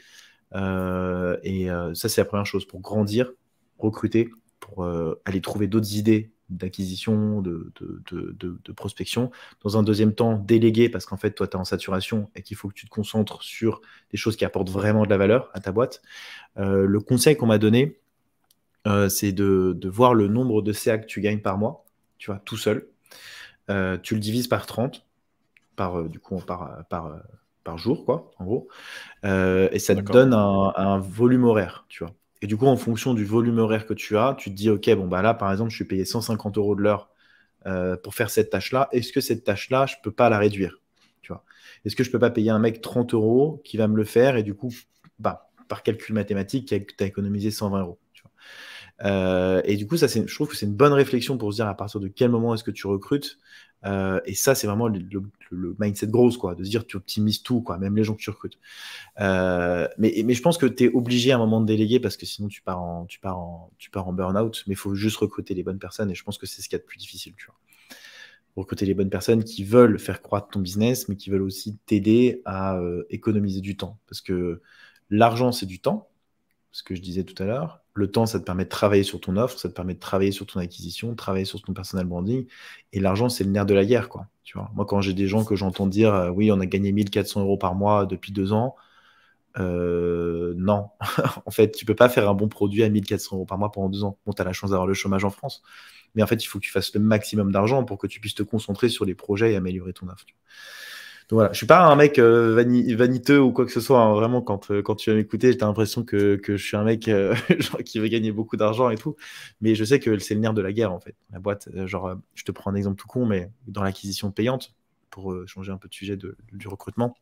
et ça, c'est la première chose pour grandir recruter pour euh, aller trouver d'autres idées d'acquisition, de, de, prospection. Dans un deuxième temps, déléguer parce qu'en fait, toi, tu es en saturation et qu'il faut que tu te concentres sur des choses qui apportent vraiment de la valeur à ta boîte. Euh, le conseil qu'on m'a donné, euh, c'est de, voir le nombre de CA que tu gagnes par mois, tu vois, tout seul. tu le divises par 30, par, du coup, par, par, par jour, quoi, en gros. et ça te donne un volume horaire, tu vois. Et du coup, en fonction du volume horaire que tu as, tu te dis, OK, bon, bah là, par exemple, je suis payé 150 euros de l'heure euh, pour faire cette tâche-là. Est-ce que cette tâche-là, je ne peux pas la réduire tu vois Est-ce que je ne peux pas payer un mec 30 euros qui va me le faire et du coup, bah, par calcul mathématique, tu as économisé 120 euros euh, et du coup, ça, je trouve que c'est une bonne réflexion pour se dire à partir de quel moment est-ce que tu recrutes. Euh, et ça, c'est vraiment le, mindset grosse, quoi, de se dire tu optimises tout, quoi, même les gens que tu recrutes. Euh, mais, mais, je pense que tu es obligé à un moment de déléguer parce que sinon tu pars en, tu pars en, tu pars en burn-out. Mais il faut juste recruter les bonnes personnes et je pense que c'est ce qu'il y a de plus difficile. Tu vois. Recruter les bonnes personnes qui veulent faire croître ton business, mais qui veulent aussi t'aider à euh, économiser du temps. Parce que l'argent, c'est du temps, ce que je disais tout à l'heure le temps, ça te permet de travailler sur ton offre, ça te permet de travailler sur ton acquisition, travailler sur ton personal branding. Et l'argent, c'est le nerf de la guerre, quoi. Tu vois, moi, quand j'ai des gens que j'entends dire, euh, oui, on a gagné 1400 euros par mois depuis deux ans, euh, non. [laughs] en fait, tu peux pas faire un bon produit à 1400 euros par mois pendant deux ans. Bon, tu as la chance d'avoir le chômage en France. Mais en fait, il faut que tu fasses le maximum d'argent pour que tu puisses te concentrer sur les projets et améliorer ton offre. Donc voilà, je suis pas un mec euh, vaniteux ou quoi que ce soit. Hein, vraiment, quand, euh, quand tu vas m'écouter, j'ai l'impression que, je suis un mec euh, [laughs] qui veut gagner beaucoup d'argent et tout. Mais je sais que c'est le nerf de la guerre en fait. La boîte, genre, je te prends un exemple tout con, mais dans l'acquisition payante, pour changer un peu de sujet du recrutement.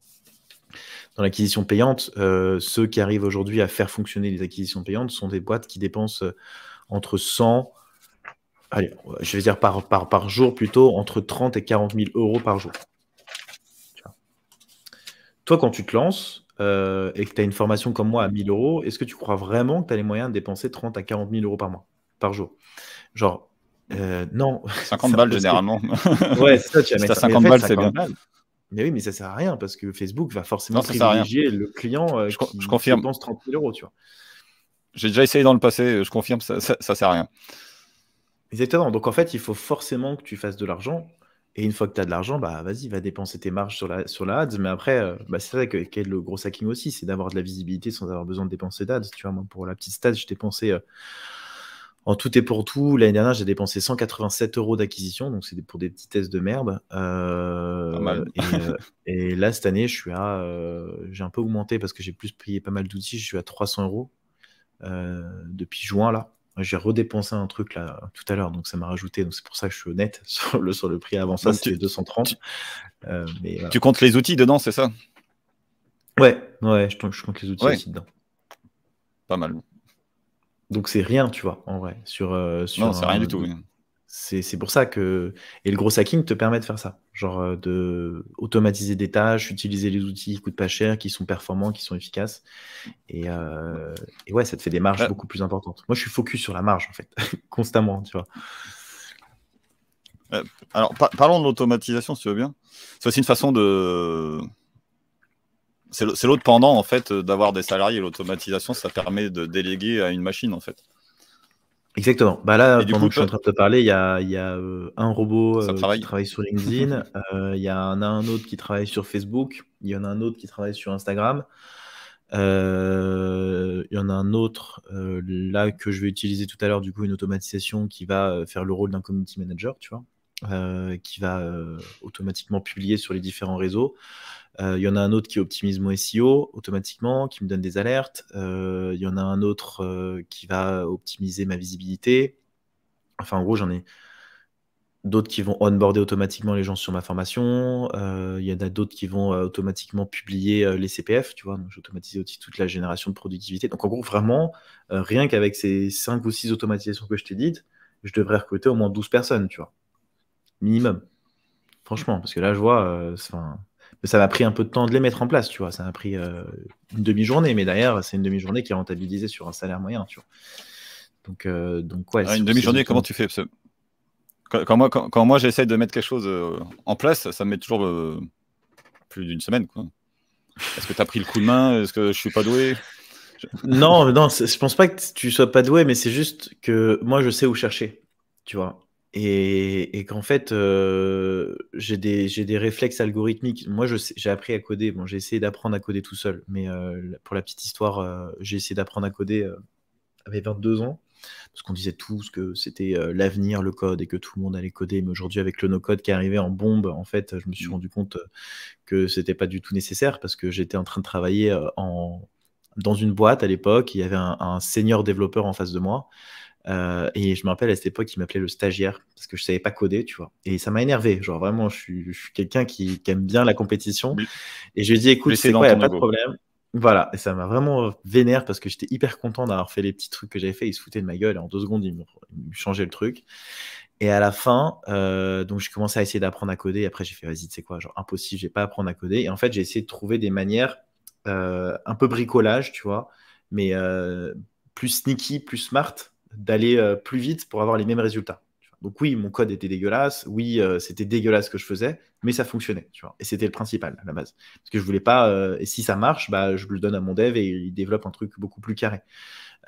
Dans l'acquisition payante, ceux qui arrivent aujourd'hui à faire fonctionner les acquisitions payantes sont des boîtes qui dépensent entre 100 allez, je vais dire par, par, par jour plutôt, entre 30 et 40 000 euros par jour toi, quand tu te lances euh, et que tu as une formation comme moi à 1000 euros, est-ce que tu crois vraiment que tu as les moyens de dépenser 30 à 40 000 euros par mois, par jour Genre, euh, non. 50 [laughs] balles, généralement. [laughs] ouais, c'est ça, tu 50 balles, c'est bien. Mais oui, mais ça sert à rien parce que Facebook va forcément privilégier le client euh, je, qui, confirme. dépense 30 000 euros, tu vois. J'ai déjà essayé dans le passé, je confirme, ça, ne sert à rien. Exactement. Donc en fait, il faut forcément que tu fasses de l'argent et une fois que tu as de l'argent, bah vas-y, va dépenser tes marges sur la, sur ads. Mais après, euh, bah, c'est vrai c'est y que le gros hacking aussi, c'est d'avoir de la visibilité sans avoir besoin de dépenser d'ads. Tu vois, moi, pour la petite stade, j'ai dépensé euh, en tout et pour tout. L'année dernière, j'ai dépensé 187 euros d'acquisition, donc c'est pour des petits tests de merde. pas euh, mal. Et, là, cette année, je suis à, j'ai un peu augmenté parce que j'ai plus payé pas mal d'outils. Je suis à 300 euros depuis juin là. J'ai redépensé un truc là tout à l'heure, donc ça m'a rajouté. Donc c'est pour ça que je suis honnête [laughs] sur le, sur le prix. Avant ça, c'était 230. Tu, euh, mais, tu comptes les outils dedans, c'est ça Ouais, ouais, je, compte les outils aussi dedans. Pas mal. Donc c'est rien, tu vois, en vrai. Sur, euh, sur non, c'est rien du tout. C'est pour ça que. Et le gros hacking te permet de faire ça. Genre euh, de automatiser des tâches, utiliser les outils qui coûtent pas cher, qui sont performants, qui sont efficaces. Et, euh, ouais, ça te fait des marges beaucoup plus importantes. Moi, je suis focus sur la marge, en fait, [laughs] constamment, tu vois. Euh, alors, parlons de l'automatisation, si tu veux bien. C'est aussi une façon de. C'est l'autre pendant, en fait, d'avoir des salariés. L'automatisation, ça permet de déléguer à une machine, en fait. Exactement. Bah, là, pendant que je suis en train de te parler, il y a, euh, un robot euh, qui travaille sur [laughs] LinkedIn, euh, il y en a un autre qui travaille sur Facebook, il y en a un autre qui travaille sur Instagram, il y en a un autre là que je vais utiliser tout à l'heure, du coup, une automatisation qui va faire le rôle d'un community manager, tu vois, qui va automatiquement publier sur les différents réseaux. Euh, il y en a un autre qui optimise mon SEO automatiquement, qui me donne des alertes. Euh, il y en a un autre euh, qui va optimiser ma visibilité. Enfin, en gros, j'en ai d'autres qui vont onboarder automatiquement les gens sur ma formation. Il y en a d'autres qui vont automatiquement publier les CPF, tu vois. Donc, aussi toute la génération de productivité. Donc, en gros, vraiment, rien qu'avec ces 5 ou 6 automatisations que je t'ai dites, je devrais recruter au moins 12 personnes, tu vois. Minimum. Franchement, parce que là, je vois, mais ça m'a pris un peu de temps de les mettre en place, tu vois. Ça m'a pris euh, une demi-journée, mais d'ailleurs c'est une demi-journée qui est rentabilisée sur un salaire moyen, tu vois. Donc, euh, donc quoi ah, une demi-journée, comment tu fais quand, moi, quand, moi j'essaie de mettre quelque chose euh, en place, ça me met toujours plus d'une semaine, quoi. Est-ce que tu as pris le coup de main Est-ce que je suis pas doué non, non, je pense pas que tu sois pas doué, mais c'est juste que moi, je sais où chercher. Tu vois, et, qu'en fait, euh, j'ai des, réflexes algorithmiques. Moi, j'ai appris à coder. Bon, j'ai essayé d'apprendre à coder tout seul, mais euh, pour la petite histoire, euh, j'ai essayé d'apprendre à coder à mes 22 ans, parce qu'on disait tous que c'était l'avenir, le code, et que tout le monde allait coder. Mais aujourd'hui, avec le no-code qui est arrivé en bombe, en fait, je me suis mmh. rendu compte que ce n'était pas du tout nécessaire, parce que j'étais en train de travailler dans une boîte à l'époque. Il y avait un senior développeur en face de moi. Euh, et je me rappelle à cette époque, il m'appelait le stagiaire parce que je savais pas coder, tu vois. Et ça m'a énervé. Genre vraiment, je suis, quelqu'un qui, aime bien la compétition. Et je lui ai dit, écoute, c'est quoi, il a pas de problème. Voilà, et ça m'a vraiment vénère parce que j'étais hyper content d'avoir fait les petits trucs que j'avais fait. Il se foutait de ma gueule et en deux secondes, il me, changeait le truc. Et à la fin, euh, donc j'ai commencé à essayer d'apprendre à coder. Et après, j'ai fait, vas-y, sais quoi, genre impossible, j'ai pas apprendre à coder. Et en fait, j'ai essayé de trouver des manières euh, un peu bricolage, tu vois, mais plus sneaky, plus smart d'aller euh, plus vite pour avoir les mêmes résultats. Donc oui, mon code était dégueulasse, oui, euh, c'était dégueulasse ce que je faisais, mais ça fonctionnait, tu Et c'était le principal à la base. Parce que je voulais pas, euh, et si ça marche, bah, je le donne à mon dev et il développe un truc beaucoup plus carré.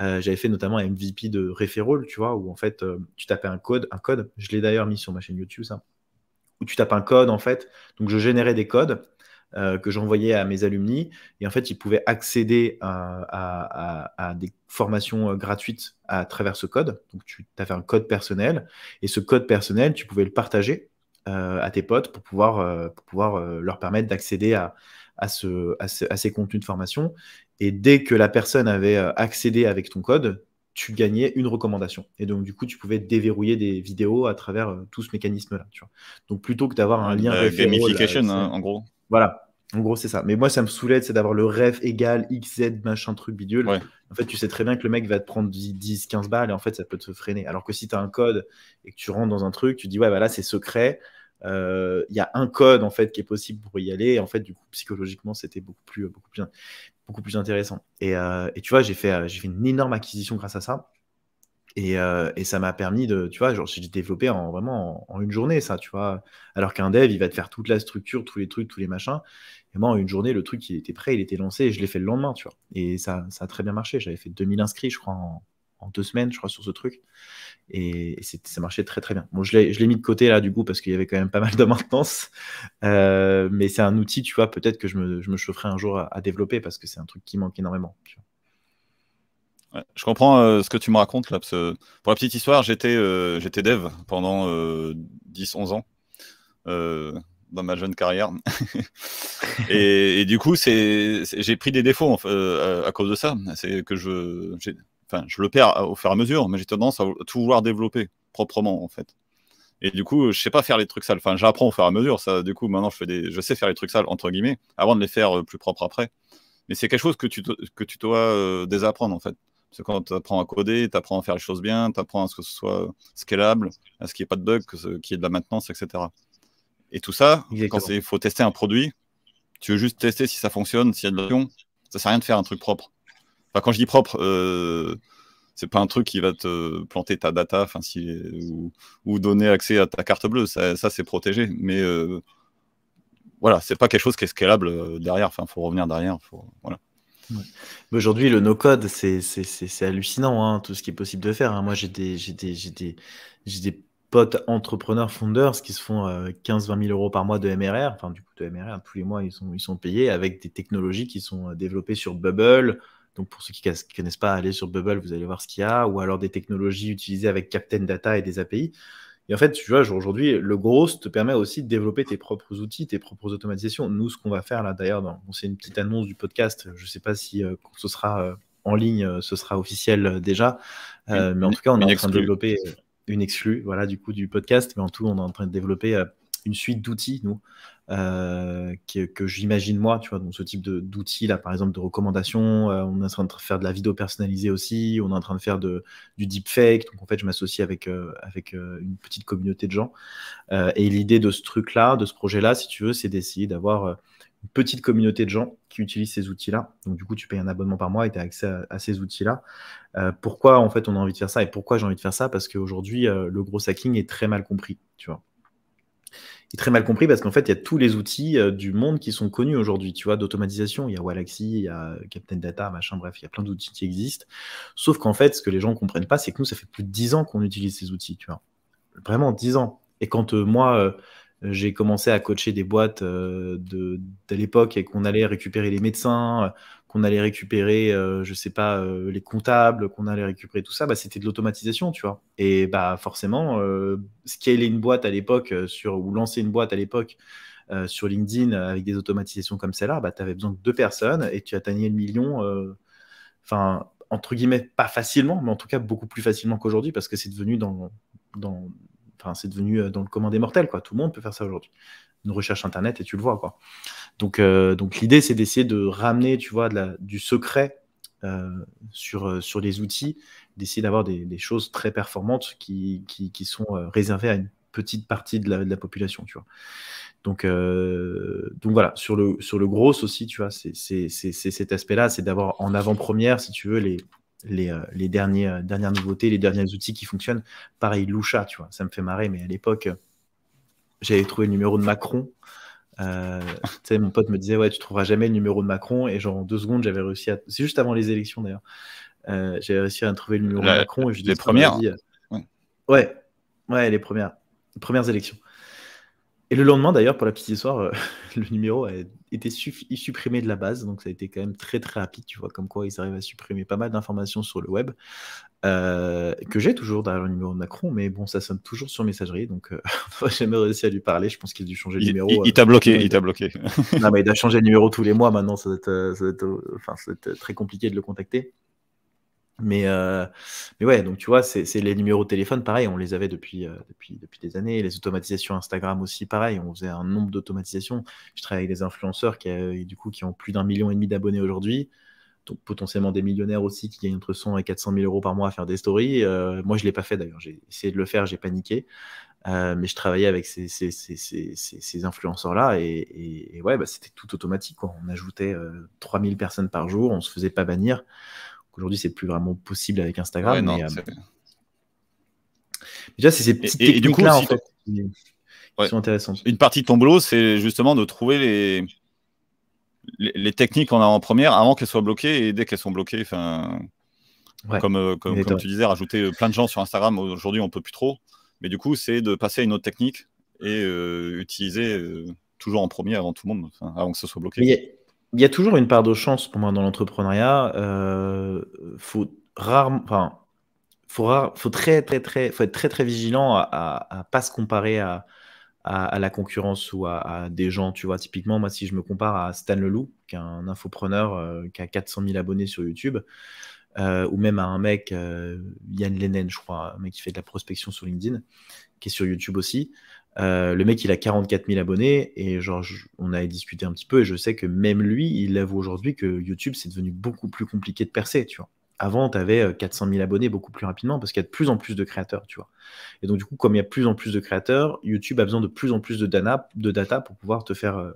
J'avais fait notamment un MVP de referral, tu vois, où en fait, tu tapais un code, un code, je l'ai d'ailleurs mis sur ma chaîne YouTube, ça, où tu tapes un code, en fait, donc je générais des codes, euh, que j'envoyais à mes alumni. Et en fait, ils pouvaient accéder à, des formations euh, gratuites à travers ce code. Donc, tu avais un code personnel. Et ce code personnel, tu pouvais le partager euh, à tes potes pour pouvoir, pour pouvoir leur permettre d'accéder à, ce, ce, à ces contenus de formation. Et dès que la personne avait accédé avec ton code, tu gagnais une recommandation. Et donc, du coup, tu pouvais déverrouiller des vidéos à travers tout ce mécanisme-là. Donc, plutôt que d'avoir un lien. Euh, en gros. Voilà. En gros, c'est ça. Mais moi, ça me soulève, c'est d'avoir le ref égal, XZ, machin, truc, bidule. En fait, tu sais très bien que le mec va te prendre 10, 15 balles et en fait, ça peut te freiner. Alors que si tu as un code et que tu rentres dans un truc, tu dis, ouais, bah là, c'est secret. Euh, il y a un code, en fait, qui est possible pour y aller. en fait, du coup, psychologiquement, c'était beaucoup plus, euh, beaucoup plus, beaucoup plus intéressant. Et, euh, tu vois, j'ai fait, j'ai fait une énorme acquisition grâce à ça. Et, ça m'a permis de, tu vois, genre, j'ai développé en, vraiment en, en, une journée ça, tu vois. Alors qu'un dev, il va te faire toute la structure, tous les trucs, tous les machins. Et moi, une journée, le truc, il était prêt, il était lancé, et je l'ai fait le lendemain, tu vois. Et ça, ça a très bien marché. J'avais fait 2000 inscrits, je crois, en, deux semaines, je crois, sur ce truc. Et, ça marchait très, très bien. Bon, je l'ai mis de côté, là, du coup, parce qu'il y avait quand même pas mal de maintenance. Euh, mais c'est un outil, tu vois, peut-être que je me, je chaufferai un jour à, développer, parce que c'est un truc qui manque énormément, Je comprends euh, ce que tu me racontes là. pour la petite histoire, j'étais euh, dev pendant 10-11 ans dans ma jeune carrière. [laughs] et, du coup, c'est, j'ai pris des défauts euh, à, cause de ça. C'est que je, enfin, je le perds au fur et à mesure, mais j'ai tendance à tout vouloir développer proprement en fait. Et du coup, je sais pas faire les trucs sales. Enfin, j'apprends au fur et à mesure. Ça, du coup, maintenant, je fais des, je sais faire les trucs sales entre guillemets, avant de les faire euh, plus propres après. Mais c'est quelque chose que tu, que tu dois euh, désapprendre en fait. C'est quand tu apprends à coder, tu apprends à faire les choses bien, tu apprends à ce que ce soit scalable, à ce qu'il n'y ait pas de bugs, qu'il y ait de la maintenance, etc. Et tout ça, quand il faut tester un produit, tu veux juste tester si ça fonctionne, s'il y a de l'action, ça sert à rien de faire un truc propre. Enfin, quand je dis propre, euh, c'est pas un truc qui va te planter ta data enfin si, ou, donner accès à ta carte bleue. Ça, c'est protégé. Mais euh, voilà, c'est pas quelque chose qui est scalable euh, derrière. Enfin, faut revenir derrière. Faut, voilà. Aujourd'hui, le no-code, c'est hallucinant, hein, tout ce qui est possible de faire. Hein. Moi, j'ai des, des, des potes entrepreneurs Founders qui se font 15-20 euh, 000 euros par mois de MRR, enfin du coup de MRR, tous les mois ils sont, ils sont payés avec des technologies qui sont euh, développées sur Bubble. Donc pour ceux qui ne connaissent pas, allez sur Bubble, vous allez voir ce qu'il y a, ou alors des technologies utilisées avec Captain Data et des API. Et en fait, tu vois, aujourd'hui, le gros te permet aussi de développer tes propres outils, tes propres automatisations. Nous, ce qu'on va faire là, d'ailleurs, c'est une petite annonce du podcast. Je ne sais pas si euh, ce sera en ligne, ce sera officiel déjà. mais en tout cas, on est en train de développer une exclue, voilà, du coup, du podcast. Mais en tout, on est en train de développer euh, une suite d'outils, nous, euh, que, j'imagine moi, tu vois, donc ce type d'outils, là, par exemple, de recommandations, euh, on est en train de faire de la vidéo personnalisée aussi, on est en train de faire de, du deepfake, donc en fait, je m'associe avec, avec une petite communauté de gens. et l'idée de ce truc-là, de ce projet-là, si tu veux, c'est d'essayer d'avoir petite communauté de gens qui utilisent ces outils-là. Donc, du coup, tu payes un abonnement par mois et tu as accès à, ces outils-là. Euh, pourquoi, en fait, on a envie de faire ça et pourquoi j'ai envie de faire ça Parce qu'aujourd'hui, euh, le gros sacking est très mal compris, tu vois. Il est très mal compris parce qu'en fait, il y a tous les outils euh, du monde qui sont connus aujourd'hui, tu vois, d'automatisation. Il y a Walaxy, il y a Captain Data, machin, bref, il y a plein d'outils qui existent. Sauf qu'en fait, ce que les gens ne comprennent pas, c'est que nous, ça fait plus de 10 ans qu'on utilise ces outils, tu vois. Vraiment 10 ans. Et quand moi euh, j'ai commencé à coacher des boîtes euh, de, l'époque et qu'on allait récupérer les médecins, euh, qu'on allait récupérer, je sais pas, les comptables, qu'on allait récupérer tout ça, bah, c'était de l'automatisation, tu vois. Et bah forcément, scaler une boîte à l'époque sur ou lancer une boîte à l'époque. sur LinkedIn avec des automatisations comme celle-là, bah, tu avais besoin de deux personnes et tu atteignais le million, enfin, entre guillemets, pas facilement, mais en tout cas beaucoup plus facilement qu'aujourd'hui parce que c'est devenu dans, dans, c'est devenu euh, dans le commun des mortels, quoi. Tout le monde peut faire ça aujourd'hui. Une recherche internet et tu le vois, quoi. Donc, euh, donc l'idée, c'est d'essayer de ramener, tu vois, du secret euh, sur, sur les outils, d'essayer d'avoir des, choses très performantes qui, qui, sont réservées à une petite partie de la, population, tu vois. Donc, donc voilà, sur le, sur le gros aussi, tu vois, c'est cet aspect-là, c'est d'avoir en avant-première, si tu veux, les, euh, les, derniers, euh, dernières nouveautés, les derniers outils qui fonctionnent. Pareil, Loucha, tu vois, ça me fait marrer, mais à l'époque, j'avais trouvé le numéro de Macron. Euh, mon pote me disait, ouais, tu trouveras jamais le numéro de Macron. Et genre, en deux secondes, j'avais réussi à. C'est juste avant les élections d'ailleurs. Euh, j'avais réussi à trouver le numéro de Macron. Et je les premières. ouais. ouais, les premières. Les premières élections. Et le lendemain, d'ailleurs, pour la petite histoire, euh, [laughs] le numéro a été supprimé de la base, donc ça a été quand même très très rapide, tu vois, comme quoi ils arrivent à supprimer pas mal d'informations sur le web, euh, que j'ai toujours derrière le numéro de Macron, mais bon, ça sonne toujours sur messagerie, donc euh, [laughs] on jamais réussi à lui parler, je pense qu'il a dû changer le numéro. Euh, il, t'a bloqué, il t'a bloqué. non, mais il a [laughs] changé le numéro tous les mois, maintenant ça enfin, ça doit être très compliqué de le contacter. Mais, euh, mais ouais, donc tu vois, c'est les numéros de téléphone, pareil, on les avait depuis, euh, depuis, depuis des années. Les automatisations Instagram aussi, pareil, on faisait un nombre d'automatisations. Je travaille avec des influenceurs qui, euh, du coup, qui ont plus d'un million et demi d'abonnés aujourd'hui, donc potentiellement des millionnaires aussi qui gagnent entre 100 et 400 000 euros par mois à faire des stories. Euh, moi, je ne l'ai pas fait d'ailleurs, j'ai essayé de le faire, j'ai paniqué. mais je travaillais avec ces, ces, ces, ces influenceurs-là et, et, ouais, bah, c'était tout automatique. On ajoutait 3000 personnes par jour, on ne se faisait pas bannir. Aujourd'hui, c'est plus vraiment possible avec Instagram. Euh, déjà, c'est ces petites techniques là, en fait, qui, sont intéressantes. Une partie de ton boulot, c'est justement de trouver les, les, techniques qu'on a en première avant qu'elles soient bloquées et dès qu'elles sont bloquées, enfin, euh, comme, comme, comme tu disais, rajouter euh, plein de gens sur Instagram. Aujourd'hui, on peut plus trop, mais du coup, c'est de passer à une autre technique et utiliser toujours en premier avant tout le monde, avant que ce soit bloqué il y a toujours une part de chance pour moi dans l'entrepreneuriat. Il euh, faut enfin, très très très, faut être très très vigilant à, ne pas se comparer à, la concurrence ou à, des gens. Tu vois, typiquement, moi, si je me compare à Stan Leloup, qui est un infopreneur euh, qui a 400 000 abonnés sur YouTube, euh, ou même à un mec, Yann Lenen, je crois, un mec qui fait de la prospection sur LinkedIn, qui est sur YouTube aussi. Euh, le mec, il a 44 000 abonnés et genre, on a discuté un petit peu et je sais que même lui, il avoue aujourd'hui que YouTube, c'est devenu beaucoup plus compliqué de percer, tu vois. Avant, tu avais 400 000 abonnés beaucoup plus rapidement parce qu'il y a de plus en plus de créateurs, tu vois. Et donc, du coup, comme il y a de plus en plus de créateurs, YouTube a besoin de plus en plus de data pour pouvoir te faire euh,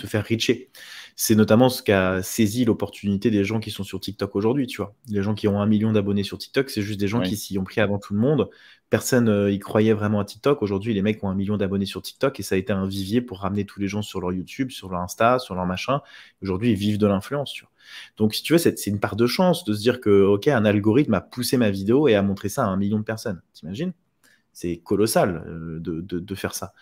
te faire richer. C'est notamment ce qu'a saisi l'opportunité des gens qui sont sur TikTok aujourd'hui, tu vois. Les gens qui ont un million d'abonnés sur TikTok, c'est juste des gens qui s'y ont pris avant tout le monde. Personne n'y euh, croyait vraiment à TikTok. Aujourd'hui, les mecs ont un million d'abonnés sur TikTok et ça a été un vivier pour ramener tous les gens sur leur YouTube, sur leur Insta, sur leur machin. Aujourd'hui, ils vivent de l'influence, tu Donc, si tu veux, c'est une part de chance de se dire que, OK, un algorithme a poussé ma vidéo et a montré ça à un million de personnes. T'imagines c'est colossal euh, de, faire ça.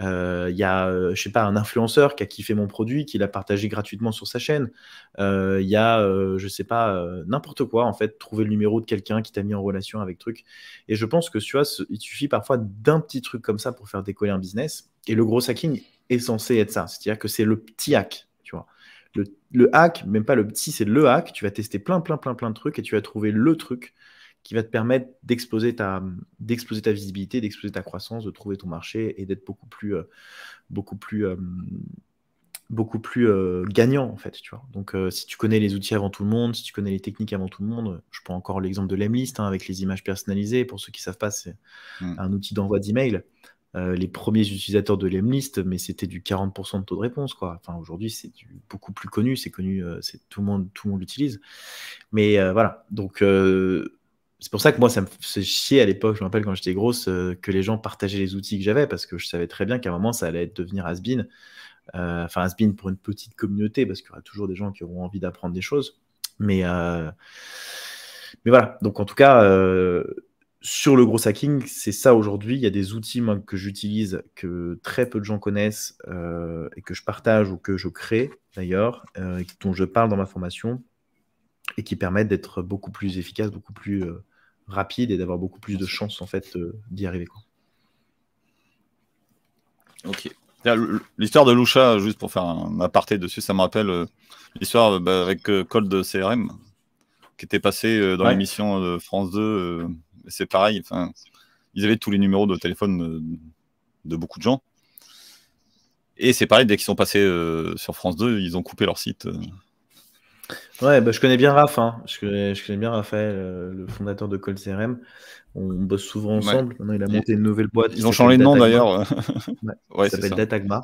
Euh, il y a, euh, je sais pas, un influenceur qui a kiffé mon produit, qui l'a partagé gratuitement sur sa chaîne. Il y a, je sais pas, n'importe quoi, en fait, trouver le numéro de quelqu'un qui t'a mis en relation avec truc. Et je pense que tu vois, il suffit parfois d'un petit truc comme ça pour faire décoller un business. Et le gros hacking est censé être ça. C'est-à-dire que c'est le petit hack, tu vois. Le, le hack, même pas le petit, c'est le hack. Tu vas tester plein, plein, plein, plein de trucs et tu vas trouver le truc qui va te permettre d'exposer ta, d'exploser ta visibilité, d'exposer ta croissance, de trouver ton marché et d'être beaucoup plus, euh, beaucoup plus, euh, beaucoup plus euh, gagnant en fait. Tu vois. Donc si tu connais les outils avant tout le monde, si tu connais les techniques avant tout le monde, je prends encore l'exemple de l'Emlist hein, avec les images personnalisées. Pour ceux qui savent pas, c'est mm. un outil d'envoi d'email. Euh, les premiers utilisateurs de l'Emlist, mais c'était du 40% de taux de réponse. Quoi. Enfin, aujourd'hui, c'est beaucoup plus connu, c'est connu, c'est tout le monde, tout le monde l'utilise. Mais voilà, donc c'est pour ça que moi, ça me faisait chier à l'époque, je me rappelle quand j'étais grosse, euh, que les gens partageaient les outils que j'avais, parce que je savais très bien qu'à un moment, ça allait devenir Asbin, euh, enfin has pour une petite communauté, parce qu'il y aura toujours des gens qui auront envie d'apprendre des choses. Mais, euh, voilà, donc en tout cas, sur le gros hacking, c'est ça aujourd'hui. Il y a des outils que j'utilise, que très peu de gens connaissent, et que je partage ou que je crée d'ailleurs, dont je parle dans ma formation, et qui permettent d'être beaucoup plus efficace, beaucoup plus euh, rapide et d'avoir beaucoup plus de chances en fait euh, d'y arriver. Ok. L'histoire de Loucha, juste pour faire un aparté dessus, ça me rappelle euh, l'histoire bah, avec Cold CRM qui était passé dans l'émission de France 2. C'est pareil. ils avaient tous les numéros de téléphone de beaucoup de gens. Et c'est pareil, dès qu'ils sont passés sur France 2, ils ont coupé leur site. Ouais, bah, je connais bien Raph, hein. je, connais, bien Raphaël, euh, le fondateur de CRM, On bosse souvent ensemble. Maintenant, il a monté une nouvelle boîte. Ils ont changé de nom d'ailleurs. ouais, [laughs] s'appelle Datagma.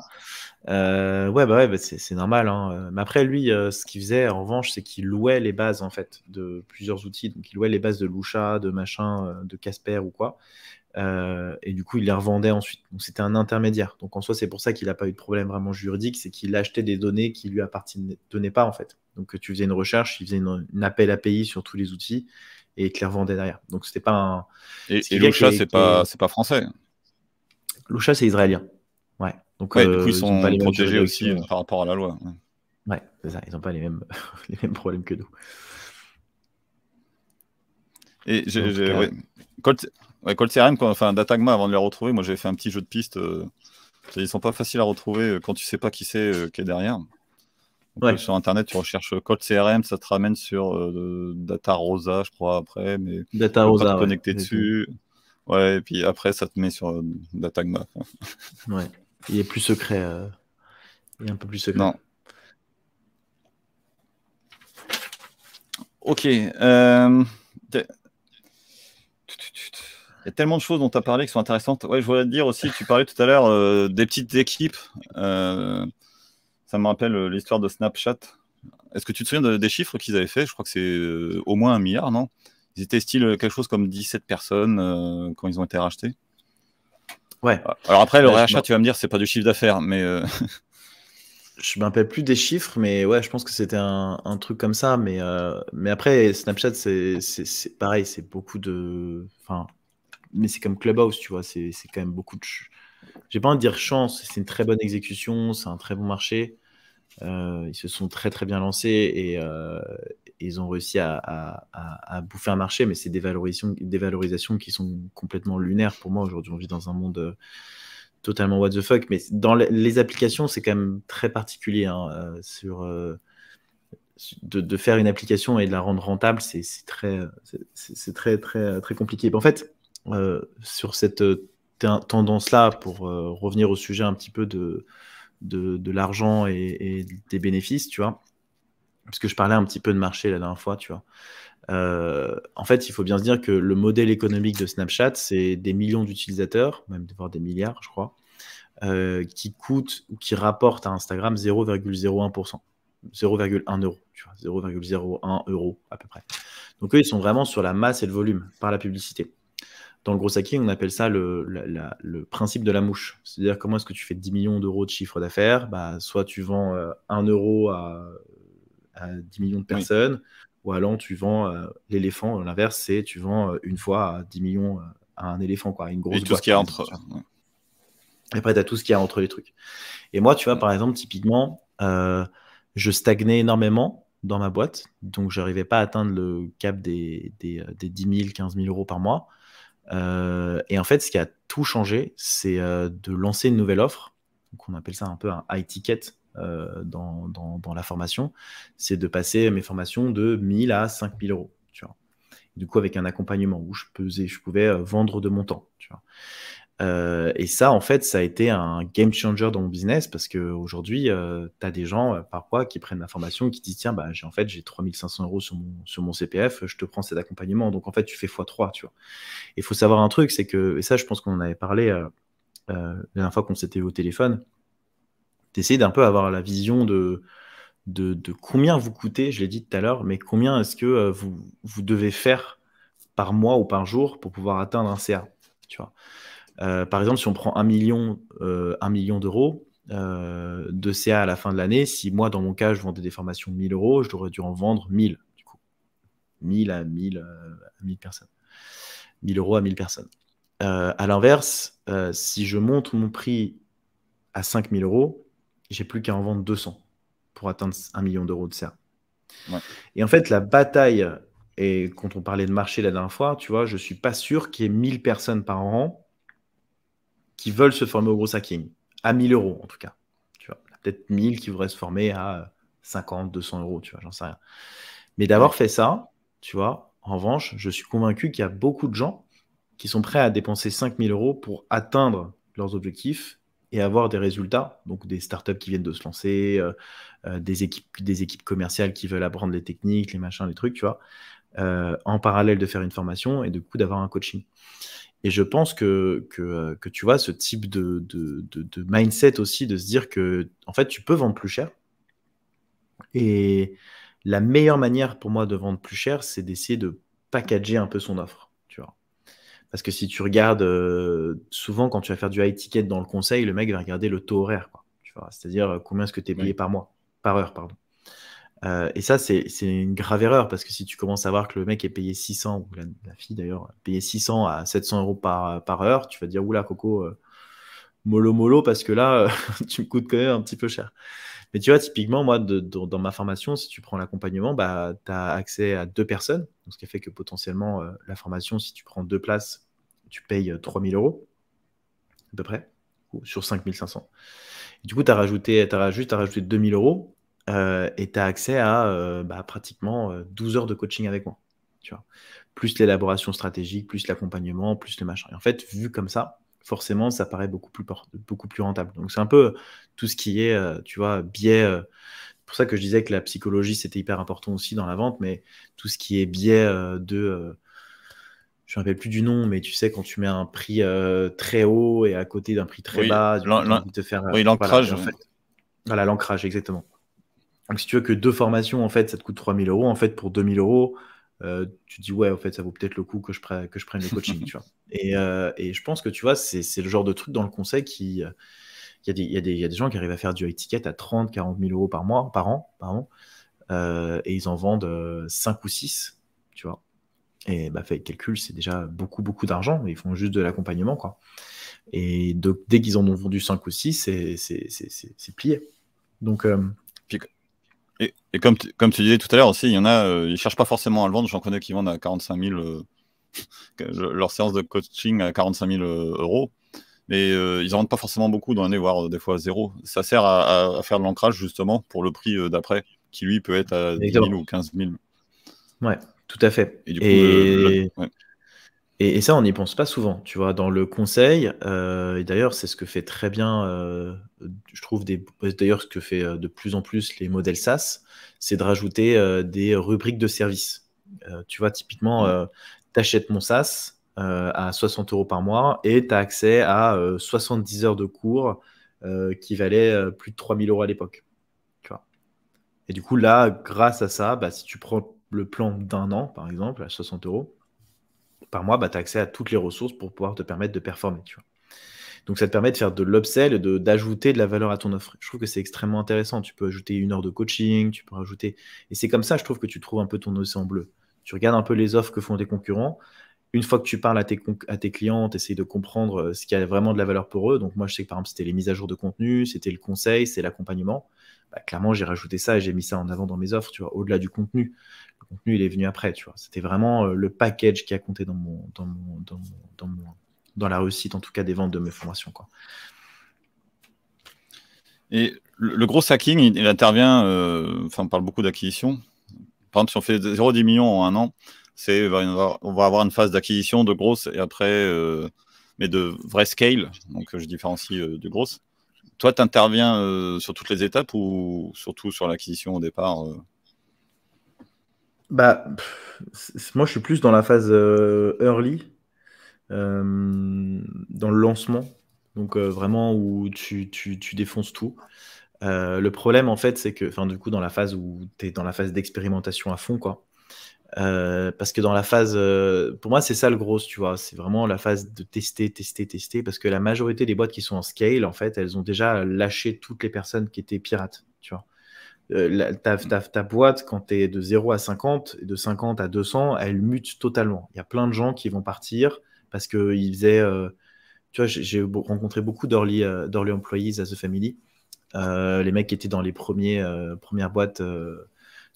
Euh, ouais, bah, ouais, bah, c'est normal. Hein. Mais après, lui, euh, ce qu'il faisait en revanche, c'est qu'il louait les bases en fait de plusieurs outils. Donc, il louait les bases de Lucha, de machin, de Casper ou quoi. Euh, et du coup, il les revendait ensuite. Donc, c'était un intermédiaire. Donc, en soi, c'est pour ça qu'il n'a pas eu de problème vraiment juridique, c'est qu'il achetait des données qui lui appartenaient pas, en fait. Donc, tu faisais une recherche, il faisait un appel API sur tous les outils et il les revendait derrière. Donc, c'était pas un. Et, et c'est pas, pas français. Loucha, c'est israélien. Ouais. Donc, du euh, coup, ils sont, pas protégés aussi euh, par rapport à la loi. Ouais, c'est ça. Ils n'ont pas les mêmes, [laughs] les problèmes que nous. Et Ouais, CRM, enfin Datagma, avant de les retrouver, moi j'avais fait un petit jeu de piste. Ils euh, ils sont pas faciles à retrouver euh, quand tu sais pas qui c'est euh, qui est derrière. sur internet, tu recherches Code CRM, ça te ramène sur Data Rosa, je crois, après. Mais Data Rosa. Pas te connecter dessus. Ouais, et puis après, ça te met sur Datagma. [laughs] ouais, il est plus secret. Il est un peu plus secret. Non. Ok. Il y a tellement de choses dont tu as parlé qui sont intéressantes. Ouais, je voulais te dire aussi, tu parlais tout à l'heure euh, des petites équipes. Euh, ça me rappelle euh, l'histoire de Snapchat. Est-ce que tu te souviens des chiffres qu'ils avaient fait Je crois que c'est au moins un milliard, non Ils étaient style quelque chose comme 17 personnes quand ils ont été rachetés. Ouais. Alors après, le rachat, tu vas me dire, c'est pas du chiffre d'affaires, mais. [laughs] je me rappelle plus des chiffres, mais ouais, je pense que c'était un, truc comme ça. Mais, mais après, Snapchat, c'est pareil, c'est beaucoup de. Enfin, mais c'est comme Clubhouse, tu vois, c'est quand même beaucoup de. J'ai pas envie de dire chance, c'est une très bonne exécution, c'est un très bon marché. Euh, ils se sont très très bien lancés et euh, ils ont réussi à, bouffer un marché, mais c'est des valorisations, qui sont complètement lunaires pour moi. Aujourd'hui, on vit dans un monde euh, totalement what the fuck, mais dans les applications, c'est quand même très particulier. Hein, sur, de, de, faire une application et de la rendre rentable, c'est très, c'est très, très, très compliqué. En fait, euh, sur cette euh, tendance-là, pour euh, revenir au sujet un petit peu de, de, l'argent et, des bénéfices, tu vois, parce que je parlais un petit peu de marché la dernière fois, tu vois. en fait, il faut bien se dire que le modèle économique de Snapchat, c'est des millions d'utilisateurs, même voire des milliards, je crois, qui coûtent ou qui rapportent à Instagram 0,01%, 0,1 euro, 0,01 euro à peu près. Donc eux, ils sont vraiment sur la masse et le volume par la publicité. Dans le gros hacking, on appelle ça le, principe de la mouche. C'est-à-dire comment est-ce que tu fais 10 millions d'euros de chiffre d'affaires bah, Soit tu vends 1 euh, euro à, 10 millions de personnes, ou alors tu vends euh, l'éléphant. L'inverse, c'est tu vends euh, une fois à 10 millions à un éléphant, quoi, une grosse Et tout ce qui est entre. Et après, tu as tout ce qu'il y a entre les trucs. Et moi, tu vois, par exemple, typiquement, je stagnais énormément dans ma boîte. Donc, je n'arrivais pas à atteindre le cap des, des, des, 10 000, 15 000 euros par mois. Euh, et en fait, ce qui a tout changé, c'est euh, de lancer une nouvelle offre. qu'on on appelle ça un peu un high ticket euh, dans, dans, dans, la formation, c'est de passer mes formations de 1000 à 5000 euros. Tu vois. Du coup, avec un accompagnement où je, pesais, je pouvais vendre de mon temps. Tu vois. Euh, et ça, en fait, ça a été un game changer dans mon business parce qu'aujourd'hui, euh, tu as des gens euh, parfois qui prennent l'information, qui disent Tiens, bah, j'ai, en fait, j'ai 3500 euros sur mon, CPF, je te prends cet accompagnement. Donc, en fait, tu fais x3, tu vois. Il faut savoir un truc, c'est que, et ça, je pense qu'on en avait parlé la dernière fois qu'on s'était au téléphone, d'essayer d'un peu avoir la vision de, de, combien vous coûtez, je l'ai dit tout à l'heure, mais combien est-ce que vous, vous devez faire par mois ou par jour pour pouvoir atteindre un CA, tu vois. Euh, par exemple, si on prend 1 euh, million, d'euros euh, de CA à la fin de l'année, si moi, dans mon cas, je vendais des formations 1000 euros, j'aurais dû en vendre 1000, du coup. 1000 à 1000, à personnes. 1000 euros à 1000 personnes. à l'inverse, si je monte mon prix à 5000 euros, j'ai plus qu'à en vendre 200 pour atteindre 1 million d'euros de CA. Et en fait, la bataille, et quand on parlait de marché la dernière fois, tu vois, je suis pas sûr qu'il y ait 1000 personnes par an qui veulent se former au gros hacking, à 1000 euros en tout cas. Tu vois, peut-être 1000 qui voudraient se former à 50, euh, 200 euros, tu vois, j'en sais rien. Mais d'avoir fait ça, tu vois, en revanche, je suis convaincu qu'il y a beaucoup de gens qui sont prêts à dépenser 5000 euros pour atteindre leurs objectifs et avoir des résultats, donc des startups qui viennent de se lancer, euh, euh, des, équipes, commerciales qui veulent apprendre les techniques, les machins, les trucs, tu vois, en parallèle de faire une formation et de coup d'avoir un coaching. Et je pense que, que, euh, tu vois, ce type de, de, mindset aussi, de se dire que, en fait, tu peux vendre plus cher. Et la meilleure manière pour moi de vendre plus cher, c'est d'essayer de packager un peu son offre. Tu vois. Parce que si tu regardes, euh, souvent, quand tu vas faire du high ticket dans le conseil, le mec va regarder le taux horaire. tu vois. C'est-à-dire euh, combien est-ce que tu es payé par mois, par heure, pardon. Euh, et ça, c'est une grave erreur parce que si tu commences à voir que le mec est payé 600, ou la, fille d'ailleurs, payé 600 à 700 euros euh, par, heure, tu vas dire, oula, Coco, euh, mollo mollo, parce que là, [laughs] tu me coûtes quand même un petit peu cher. Mais tu vois, typiquement, moi, dans ma formation, si tu prends l'accompagnement, bah, tu as accès à deux personnes, ce qui fait que potentiellement, la formation, si tu prends deux places, tu payes 3000 euros, à peu près, sur 5500. du coup, tu as rajouté, as rajouté 2000 euros euh, et tu as accès à euh, bah, pratiquement 12 euh, heures de coaching avec moi. Tu vois. Plus l'élaboration stratégique, plus l'accompagnement, plus le machin. Et en fait, vu comme ça, forcément, ça paraît beaucoup plus, beaucoup plus rentable. Donc, c'est un peu tout ce qui est, tu vois, biais. pour ça que je disais que la psychologie, c'était hyper important aussi dans la vente, mais tout ce qui est biais de je me rappelle plus du nom, mais tu sais, quand tu mets un prix très haut et à côté d'un prix très bas, tu te faire. Oui, l'ancrage. en fait. Hein. l'ancrage, exactement. Donc, si tu veux que deux formations, en fait, ça te coûte 000 euros, en fait, pour 000 euros, euh, tu dis, ouais, en fait, ça vaut peut-être le coup que je, prenne, que je prenne le coaching, tu vois. [laughs] Et, euh, et, je pense que, tu vois, c'est le genre de truc dans le conseil qui. Euh, il y, y, y, a des gens qui arrivent à faire du high ticket à 30, 40 000 euros par mois, par an, pardon, euh, et ils en vendent 5 ou 6, tu vois. Et bah, fait calcul, c'est déjà beaucoup, beaucoup d'argent, ils font juste de l'accompagnement, quoi. Et donc, dès qu'ils en ont vendu 5 ou 6, c'est plié. Donc, et, comme, comme tu disais tout à l'heure aussi, il y en a, euh, ils ne cherchent pas forcément à le vendre. J'en connais qui vendent à 45 000, euh, [laughs] leur séance de coaching à 45 000 euh, euros. Mais ils n'en vendent pas forcément beaucoup dans l'année, voire des fois à zéro. Ça sert à, faire de l'ancrage justement pour le prix d'après, qui lui peut être à 10 000 ou 15 000. Ouais, tout à fait. Et du coup, et, ça, on n'y pense pas souvent, tu vois, dans le conseil. Euh, et d'ailleurs, c'est ce que fait très bien, euh, je trouve, bah, d'ailleurs, ce que fait euh, de plus en plus les modèles SaaS, c'est de rajouter des rubriques de services. tu vois, typiquement, tu achètes mon SaaS à 60 euros par mois et tu as accès à 70 heures de cours qui valaient plus de 3000 euros à l'époque. Et du coup, là, grâce à ça, bah, si tu prends le plan d'un an, par exemple, à 60 euros, par mois, bah, tu as accès à toutes les ressources pour pouvoir te permettre de performer. Tu Donc ça te permet de faire de l'upsell, d'ajouter de, la valeur à ton offre. Je trouve que c'est extrêmement intéressant. Tu peux ajouter une heure de coaching, tu peux rajouter... Et c'est comme ça, je trouve que tu trouves un peu ton océan bleu. Tu regardes un peu les offres que font tes concurrents. Une fois que tu parles à tes, clients, tu essayes de comprendre euh, ce qui a vraiment de la valeur pour eux. Donc moi, je sais que par exemple, c'était les mises à jour de contenu, c'était le conseil, c'est l'accompagnement. Bah, clairement, j'ai rajouté ça et j'ai mis ça en avant dans mes offres, tu vois, au-delà du contenu contenu, il est venu après, tu vois. C'était vraiment euh, le package qui a compté dans, mon, dans, mon, dans, mon, dans, la réussite, en tout cas, des ventes de mes formations, quoi. Et le, gros hacking, il, intervient, euh, enfin, on parle beaucoup d'acquisition. Par exemple, si on fait 0 millions en un an, c'est on va avoir une phase d'acquisition de grosse et après, euh, mais de vrai scale, donc je différencie du de grosse. Toi, tu interviens sur toutes les étapes ou surtout sur l'acquisition au départ bah, moi, je suis plus dans la phase euh, early, euh, dans le lancement, donc euh, vraiment où tu, tu, tu défonces tout. le problème, en fait, c'est que, enfin, du coup, dans la phase où tu es dans la phase d'expérimentation à fond, quoi. parce que dans la phase, pour moi, c'est ça le gros, tu vois, c'est vraiment la phase de tester, tester, tester, parce que la majorité des boîtes qui sont en scale, en fait, elles ont déjà lâché toutes les personnes qui étaient pirates, tu vois. Euh, ta, ta, ta, boîte, quand tu es de 0 à 50, et de 50 à 200, elle mute totalement. Il y a plein de gens qui vont partir parce qu'ils faisaient. Euh, tu vois, j'ai rencontré beaucoup euh, d'Orly employees à The Family. les mecs qui étaient dans les premiers, premières boîtes,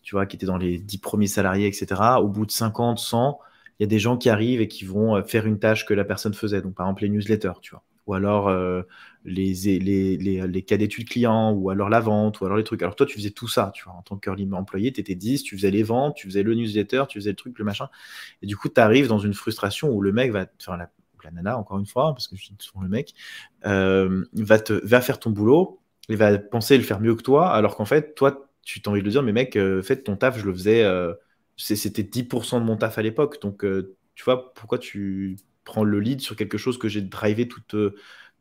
tu vois, qui étaient dans les 10 premiers salariés, etc. Au bout de 50, 100, il y a des gens qui arrivent et qui vont faire une tâche que la personne faisait. Donc, par exemple, les newsletters, tu vois. Ou alors, les, les, les, cas d'études clients, ou alors la vente, ou alors les trucs. Alors toi, tu faisais tout ça, tu vois, en tant qu'employé employé, tu étais 10, tu faisais les ventes, tu faisais le newsletter, tu faisais le truc, le machin. Et du coup, tu arrives dans une frustration où le mec va, faire la, la nana, encore une fois, parce que je suis souvent le mec, euh, va, te, va faire ton boulot, il va penser le faire mieux que toi, alors qu'en fait, toi, tu t'as envie de le dire, mais mec, euh, fais ton taf, je le faisais, euh, c'était 10% de mon taf à l'époque, donc tu vois, pourquoi tu prends le lead sur quelque chose que j'ai drivé toute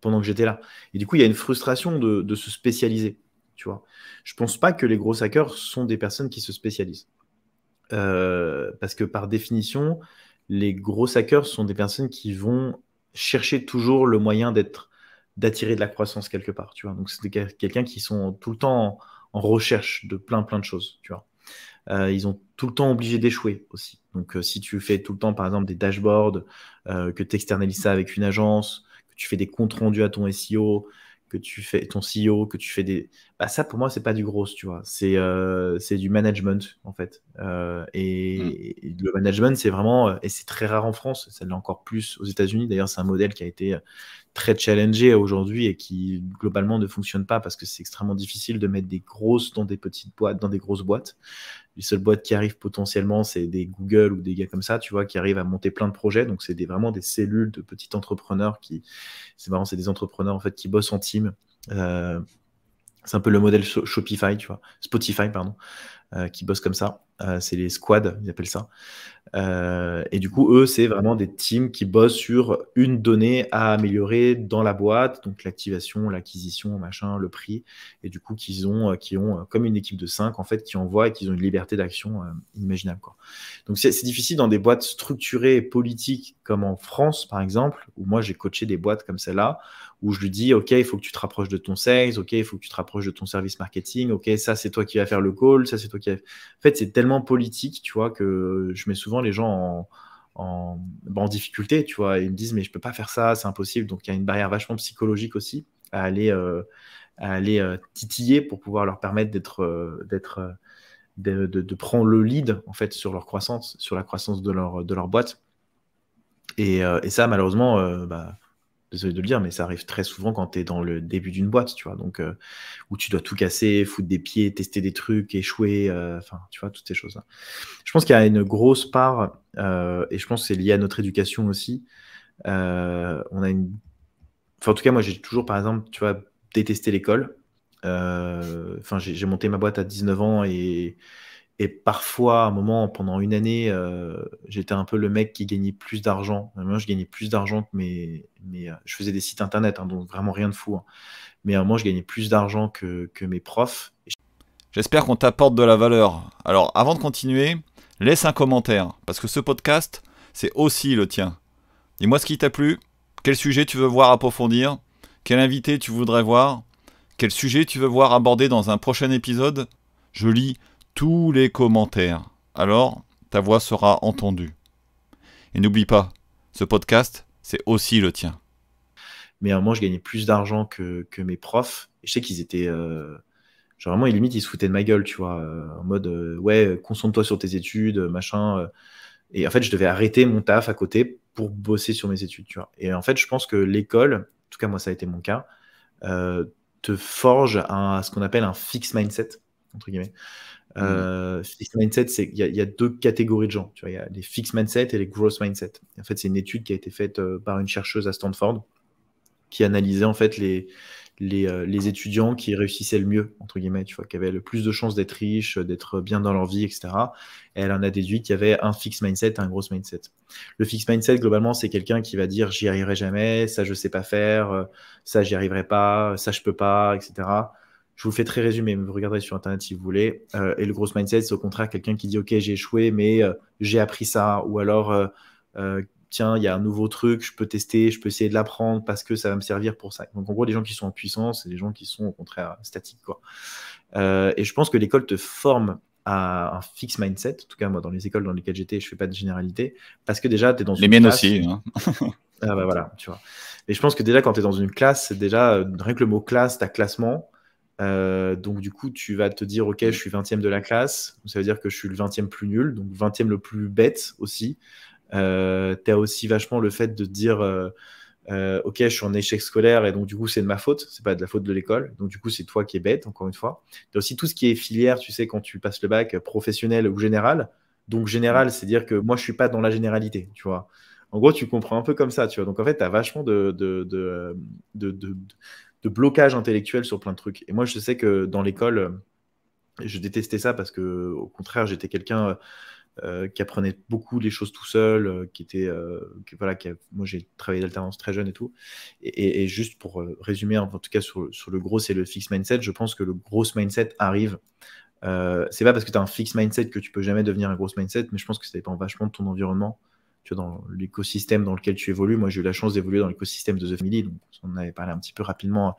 pendant que j'étais là. Et du coup, il y a une frustration de, se spécialiser. Tu vois, je pense pas que les gros hackers sont des personnes qui se spécialisent, euh, parce que par définition, les gros hackers sont des personnes qui vont chercher toujours le moyen d'être d'attirer de la croissance quelque part. Tu vois, donc c'est quelqu'un qui sont tout le temps en, recherche de plein plein de choses. Tu vois. Euh, ils ont tout le temps obligé d'échouer aussi. Donc, euh, si tu fais tout le temps, par exemple, des dashboards, que tu externalises ça avec une agence, tu fais des comptes rendus à ton SEO, que tu fais ton CEO, que tu fais des. Bah, ça, pour moi, c'est pas du gros, tu vois. C'est euh, du management, en fait. Euh, et, hmm. le management, c'est vraiment. Euh, et c'est très rare en France. Ça l'est encore plus aux États-Unis. D'ailleurs, c'est un modèle qui a été très challengé aujourd'hui et qui, globalement, ne fonctionne pas parce que c'est extrêmement difficile de mettre des grosses dans des petites boîtes, dans des grosses boîtes les seules boîtes qui arrivent potentiellement, c'est des Google ou des gars comme ça, tu vois, qui arrivent à monter plein de projets. Donc, c'est vraiment des cellules de petits entrepreneurs qui, c'est vraiment c'est des entrepreneurs en fait qui bossent en team. Euh, c'est un peu le modèle Shopify, tu vois, Spotify, pardon, euh, qui bossent comme ça. Euh, c'est les squads, ils appellent ça. Euh, et du coup, eux, c'est vraiment des teams qui bossent sur une donnée à améliorer dans la boîte, donc l'activation, l'acquisition, machin, le prix, et du coup, qu'ils ont, euh, qui ont euh, comme une équipe de 5 en fait, qui envoie et qui ont une liberté d'action imaginable Quoi. Donc, c'est difficile dans des boîtes structurées et politiques comme en France, par exemple, où moi j'ai coaché des boîtes comme celle-là, où je lui dis, OK, il faut que tu te rapproches de ton sales, OK, il faut que tu te rapproches de ton service marketing, OK, ça c'est toi qui vas faire le call, ça c'est toi qui vas... En fait, c'est tellement politique, tu vois, que je mets souvent les gens bah, en, difficulté, tu vois. Ils me disent, mais je peux pas faire ça, c'est impossible. Donc, il y a une barrière vachement psychologique aussi à aller, euh, à aller euh, titiller pour pouvoir leur permettre d'être, euh, d'être, de, prendre le lead, en fait, sur leur croissance, sur la croissance de leur, de leur boîte. Et, ça, malheureusement, bah, désolé de le dire, mais ça arrive très souvent quand tu es dans le début d'une boîte, tu vois, donc euh, où tu dois tout casser, foutre des pieds, tester des trucs, échouer, euh, enfin, tu vois, toutes ces choses-là. Je pense qu'il y a une grosse part, euh, et je pense que c'est lié à notre éducation aussi. on a une. Enfin, en tout cas, moi, j'ai toujours, par exemple, tu vois, détesté l'école. Enfin, j'ai monté ma boîte à 19 ans et et parfois, à un moment, pendant une année, euh, j'étais un peu le mec qui gagnait plus d'argent. Moi, je gagnais plus d'argent que mes, euh, Je faisais des sites internet, hein, donc vraiment rien de fou. Hein. Mais à un moment, je gagnais plus d'argent que, que, mes profs. J'espère qu'on t'apporte de la valeur. Alors, avant de continuer, laisse un commentaire, parce que ce podcast, c'est aussi le tien. Dis-moi ce qui t'a plu, quel sujet tu veux voir approfondir, quel invité tu voudrais voir, quel sujet tu veux voir aborder dans un prochain épisode. Je lis tous les commentaires. Alors, ta voix sera entendue. Et n'oublie pas, ce podcast, c'est aussi le tien. Mais à un moment, je gagnais plus d'argent que, que, mes profs. je sais qu'ils étaient. Euh, genre vraiment, ils, ils se foutaient de ma gueule, tu vois. Euh, en mode, euh, ouais, concentre-toi sur tes études, machin. Et en fait, je devais arrêter mon taf à côté pour bosser sur mes études, tu vois. Et en fait, je pense que l'école, en tout cas, moi, ça a été mon cas, te forge à, ce qu'on appelle un fixed mindset, entre guillemets. Mm. Euh, mindset, c'est il y, a deux catégories de gens. il y a les fixed mindset et les growth mindset. En fait, c'est une étude qui a été faite euh, par une chercheuse à Stanford qui analysait en fait les euh, étudiants qui réussissaient le mieux entre guillemets, tu qui avaient le plus de chances d'être riches, euh, d'être bien dans leur vie, etc. elle en a déduit qu'il y avait un fixed mindset et un growth mindset. Le fixed mindset globalement, c'est quelqu'un qui va dire j'y arriverai jamais, ça je sais pas faire, ça j'y arriverai pas, ça je peux pas, etc. Je vous fais très résumé, mais vous regarderez sur Internet si vous voulez. Euh, et le gros mindset, c'est au contraire quelqu'un qui dit Ok, j'ai échoué, mais euh, j'ai appris ça. Ou alors, euh, tiens, il y a un nouveau truc, je peux tester, je peux essayer de l'apprendre parce que ça va me servir pour ça. Donc, en gros, les gens qui sont en puissance et des gens qui sont au contraire statiques. Quoi. et je pense que l'école te forme à un fixe mindset. En tout cas, moi, dans les écoles dans lesquelles j'étais, je fais pas de généralité. Parce que déjà, tu es dans une. Les miennes aussi. Hein. ah, bah voilà, tu vois. Et je pense que déjà, quand tu es dans une classe, déjà, rien que le mot classe, tu classement. Euh, donc du coup, tu vas te dire, ok, mm. je suis 20e de la classe, ça veut dire que je suis le 20e plus nul, donc 20e le plus bête aussi. Euh, tu as aussi vachement le fait de dire, euh, euh, ok, je suis en échec scolaire et donc du coup, c'est de ma faute, c'est pas de la faute de l'école, donc du coup, c'est toi qui es bête, encore une fois. Tu as aussi tout ce qui est filière, tu sais, quand tu passes le bac professionnel ou général. Donc général, mm. c'est dire que moi, je suis pas dans la généralité, tu vois. En gros, tu comprends un peu comme ça, tu vois. Donc en fait, tu as vachement de, de, de, de de blocage intellectuel sur plein de trucs. Et moi, je sais que dans l'école, euh, je détestais ça parce que, au contraire, j'étais quelqu'un euh, euh, qui apprenait beaucoup les choses tout seul, qui était, qui, voilà, qui moi j'ai travaillé d'alternance très jeune et tout. Et, juste pour résumer, en tout cas sur, sur le gros c'est le fixe mindset, je pense que le gros mindset arrive. c'est pas parce que tu as un fixe mindset que tu peux jamais devenir un gros mindset, mais je pense que ça dépend vachement de ton environnement dans l'écosystème dans lequel tu évolues. Moi, j'ai eu la chance d'évoluer dans l'écosystème de The Family. Donc, on avait parlé un petit peu rapidement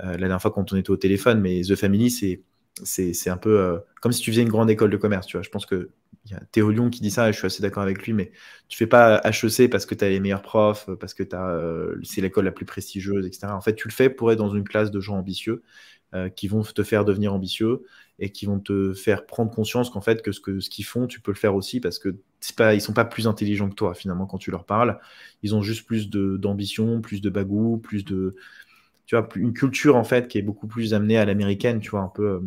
euh, la dernière fois quand on était au téléphone, mais The Family, c'est c'est un peu euh, comme si tu faisais une grande école de commerce, tu vois. Je pense que y a Théo Lyon qui dit ça, et je suis assez d'accord avec lui, mais tu fais pas HEC parce que tu as les meilleurs profs, parce que as euh, c'est l'école la plus prestigieuse, etc. En fait, tu le fais pour être dans une classe de gens ambitieux qui vont te faire devenir ambitieux et qui vont te faire prendre conscience qu'en fait que ce que ce qu'ils font, tu peux le faire aussi parce que pas, ils sont pas plus intelligents que toi finalement quand tu leur parles. Ils ont juste plus d'ambition, plus de bagou, plus de tu vois une culture en fait qui est beaucoup plus amenée à l'américaine, tu vois un peu. Euh,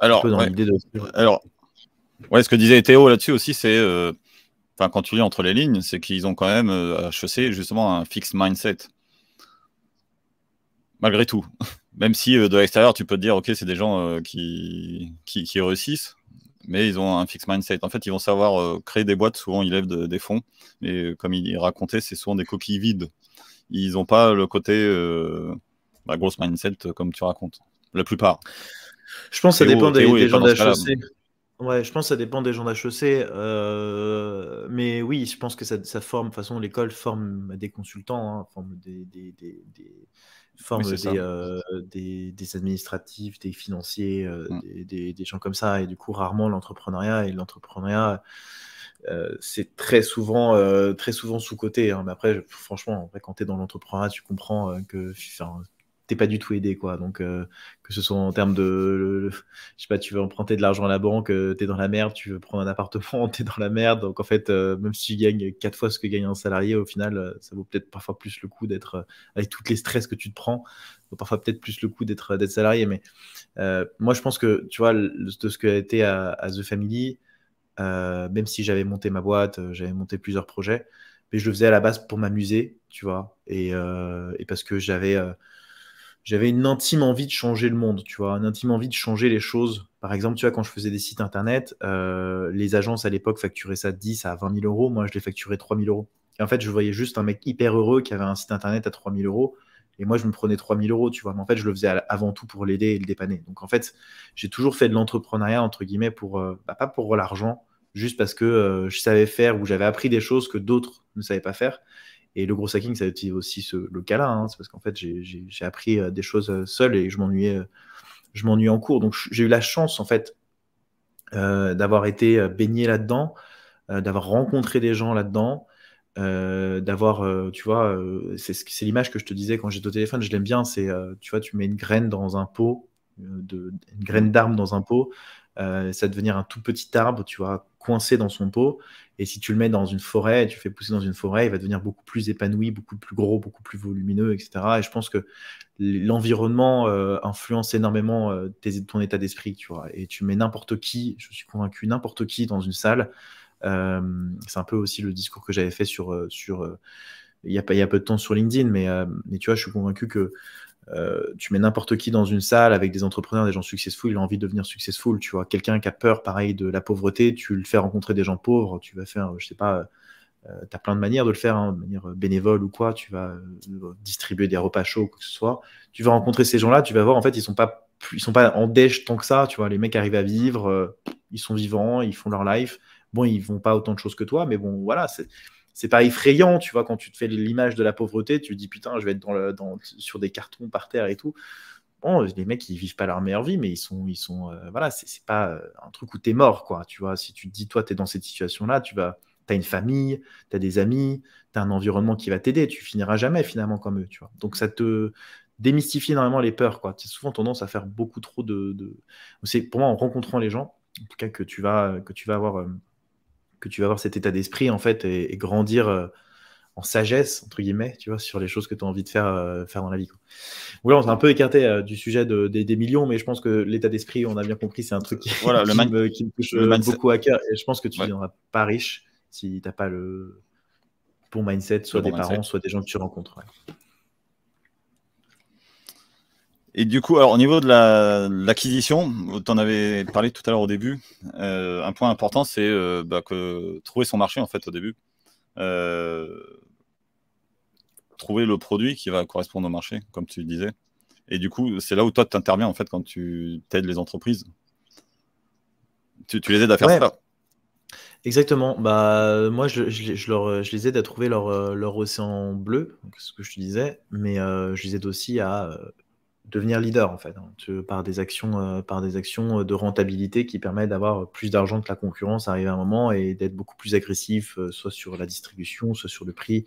alors dans l'idée de. Alors ouais, ce que disait Théo là-dessus aussi, c'est euh, enfin quand tu lis entre les lignes, c'est qu'ils ont quand même je euh, à justement un fixed mindset malgré tout. Même si euh, de l'extérieur, tu peux te dire, ok, c'est des gens euh, qui, qui, réussissent, mais ils ont un fixe mindset. En fait, ils vont savoir euh, créer des boîtes. Souvent, ils lèvent des fonds, mais comme il racontait, c'est souvent des coquilles vides. Ils n'ont pas le côté bah, grosse mindset comme tu racontes. La plupart. Je pense que ça dépend des, gens d'HEC. Ouais, je pense que ça dépend des gens d'HEC. mais oui, je pense que ça, forme, de toute façon, l'école forme des consultants, hein, forme des, forme des, euh, des, administratifs, des financiers, euh, mmh. des, des, gens comme ça. Et du coup, rarement l'entrepreneuriat. Et l'entrepreneuriat, euh, c'est très souvent, euh, très souvent sous-côté. Hein. Mais après, franchement, après, quand tu es dans l'entrepreneuriat, tu comprends que t'es pas du tout aidé, quoi. Donc, euh, que ce soit en termes de, je sais pas, tu veux emprunter de l'argent à la banque, tu euh, t'es dans la merde, tu veux prendre un appartement, [laughs] t'es dans la merde. Donc, en fait, euh, même si tu gagnes quatre fois ce que gagne un salarié, au final, ça vaut peut-être parfois plus le coup d'être avec toutes les stress que tu te prends, vaut parfois peut-être plus le coup d'être d'être salarié. Mais moi, je pense que, tu vois, de ce que a été à, The Family, même si j'avais monté ma boîte, j'avais monté plusieurs projets, mais je le faisais à la base pour m'amuser, tu vois, et, et parce que j'avais j'avais une intime envie de changer le monde, tu vois, une intime envie de changer les choses. Par exemple, tu vois, quand je faisais des sites internet, euh, les agences à l'époque facturaient ça de 10 à 20 000 euros. Moi, je les facturais 3 000 euros. Et en fait, je voyais juste un mec hyper heureux qui avait un site internet à 3 000 euros. Et moi, je me prenais 3 000 euros, tu vois. Mais en fait, je le faisais avant tout pour l'aider et le dépanner. Donc, en fait, j'ai toujours fait de l'entrepreneuriat, entre guillemets, pour, euh, bah, pas pour l'argent, juste parce que euh, je savais faire ou j'avais appris des choses que d'autres ne savaient pas faire. Et le gros sacking ça a été aussi ce, le cas-là. Hein. C'est parce qu'en fait, j'ai appris euh, des choses euh, seul et je m'ennuyais, euh, je m'ennuyais en cours. Donc, j'ai eu la chance, en fait, d'avoir été baigné là-dedans, d'avoir rencontré des gens là-dedans, d'avoir, tu vois, c'est l'image que je te disais quand j'étais au téléphone. Je l'aime bien. C'est, tu vois, tu mets une graine dans un pot, de, une graine d'arbre dans un pot. ça devient devenir un tout petit arbre, tu vois, coincé dans son pot. Et si tu le mets dans une forêt, tu fais pousser dans une forêt, il va devenir beaucoup plus épanoui, beaucoup plus gros, beaucoup plus volumineux, etc. Et je pense que l'environnement euh, influence énormément euh, ton état d'esprit, tu vois. Et tu mets n'importe qui, je suis convaincu, n'importe qui dans une salle. Euh, c'est un peu aussi le discours que j'avais fait sur, sur il y, a, peu de temps sur LinkedIn, mais, mais tu vois, je suis convaincu que euh, tu mets n'importe qui dans une salle avec des entrepreneurs, des gens successful, il a envie de devenir successful, tu vois. Quelqu'un qui a peur, pareil, de la pauvreté, tu le fais rencontrer des gens pauvres, tu vas faire, je sais pas, euh, tu as plein de manières de le faire, hein, de manière euh, bénévole ou quoi, tu vas distribuer des repas chauds que ce soit. Tu vas rencontrer ces gens-là, tu vas voir, en fait, ils sont pas, ils sont pas en déche tant que ça, tu vois. Les mecs arrivent à vivre, ils sont vivants, ils font leur life. Bon, ils vont pas autant de choses que toi, mais bon, voilà, c'est c'est pas effrayant, tu vois, quand tu te fais l'image de la pauvreté, tu te dis putain, je vais être dans, le, dans sur des cartons par terre et tout. Bon, les mecs, ils vivent pas leur meilleure vie, mais ils sont, ils sont, euh, voilà, c'est pas euh, un truc où t'es mort, quoi, tu vois. Si tu te dis, toi, t'es dans cette situation-là, tu vas, t'as une famille, tu as des amis, as un environnement qui va t'aider, tu finiras jamais finalement comme eux, tu vois. Donc ça te, démystifie énormément les peurs. Tu as souvent tendance à faire beaucoup trop de. C'est pour moi en rencontrant les gens, en tout cas, que tu vas, que tu vas avoir euh, que tu vas avoir cet état d'esprit en fait et, grandir euh, en sagesse entre guillemets, tu vois, sur les choses que tu as envie de faire euh, faire dans la vie. on s'est un peu écarté euh, du sujet des, millions, mais je pense que l'état d'esprit, on a bien compris, c'est un truc qui, me, qui touche beaucoup à cœur. Et je pense que tu ne pas riche si tu n'as pas le bon mindset, soit des parents, soit des gens que tu rencontres. Et du coup, alors au niveau de l'acquisition, tu en avais parlé tout à l'heure au début. Euh, un point important, c'est euh, bah, que trouver son marché en fait au début. Euh, trouver le produit qui va correspondre au marché, comme tu disais. Et du coup, c'est là où toi tu interviens en fait quand tu aides les entreprises. Tu, les aides à faire ça. Exactement. Bah, moi, je, les aide à trouver leur, leur océan bleu, ce que je te disais, mais je les aide aussi à devenir leader en fait, hein, par des actions, euh, par des actions euh, de rentabilité qui permettent d'avoir euh, plus d'argent que la concurrence arriver à un moment et d'être beaucoup plus agressif, soit sur la distribution, soit sur le prix.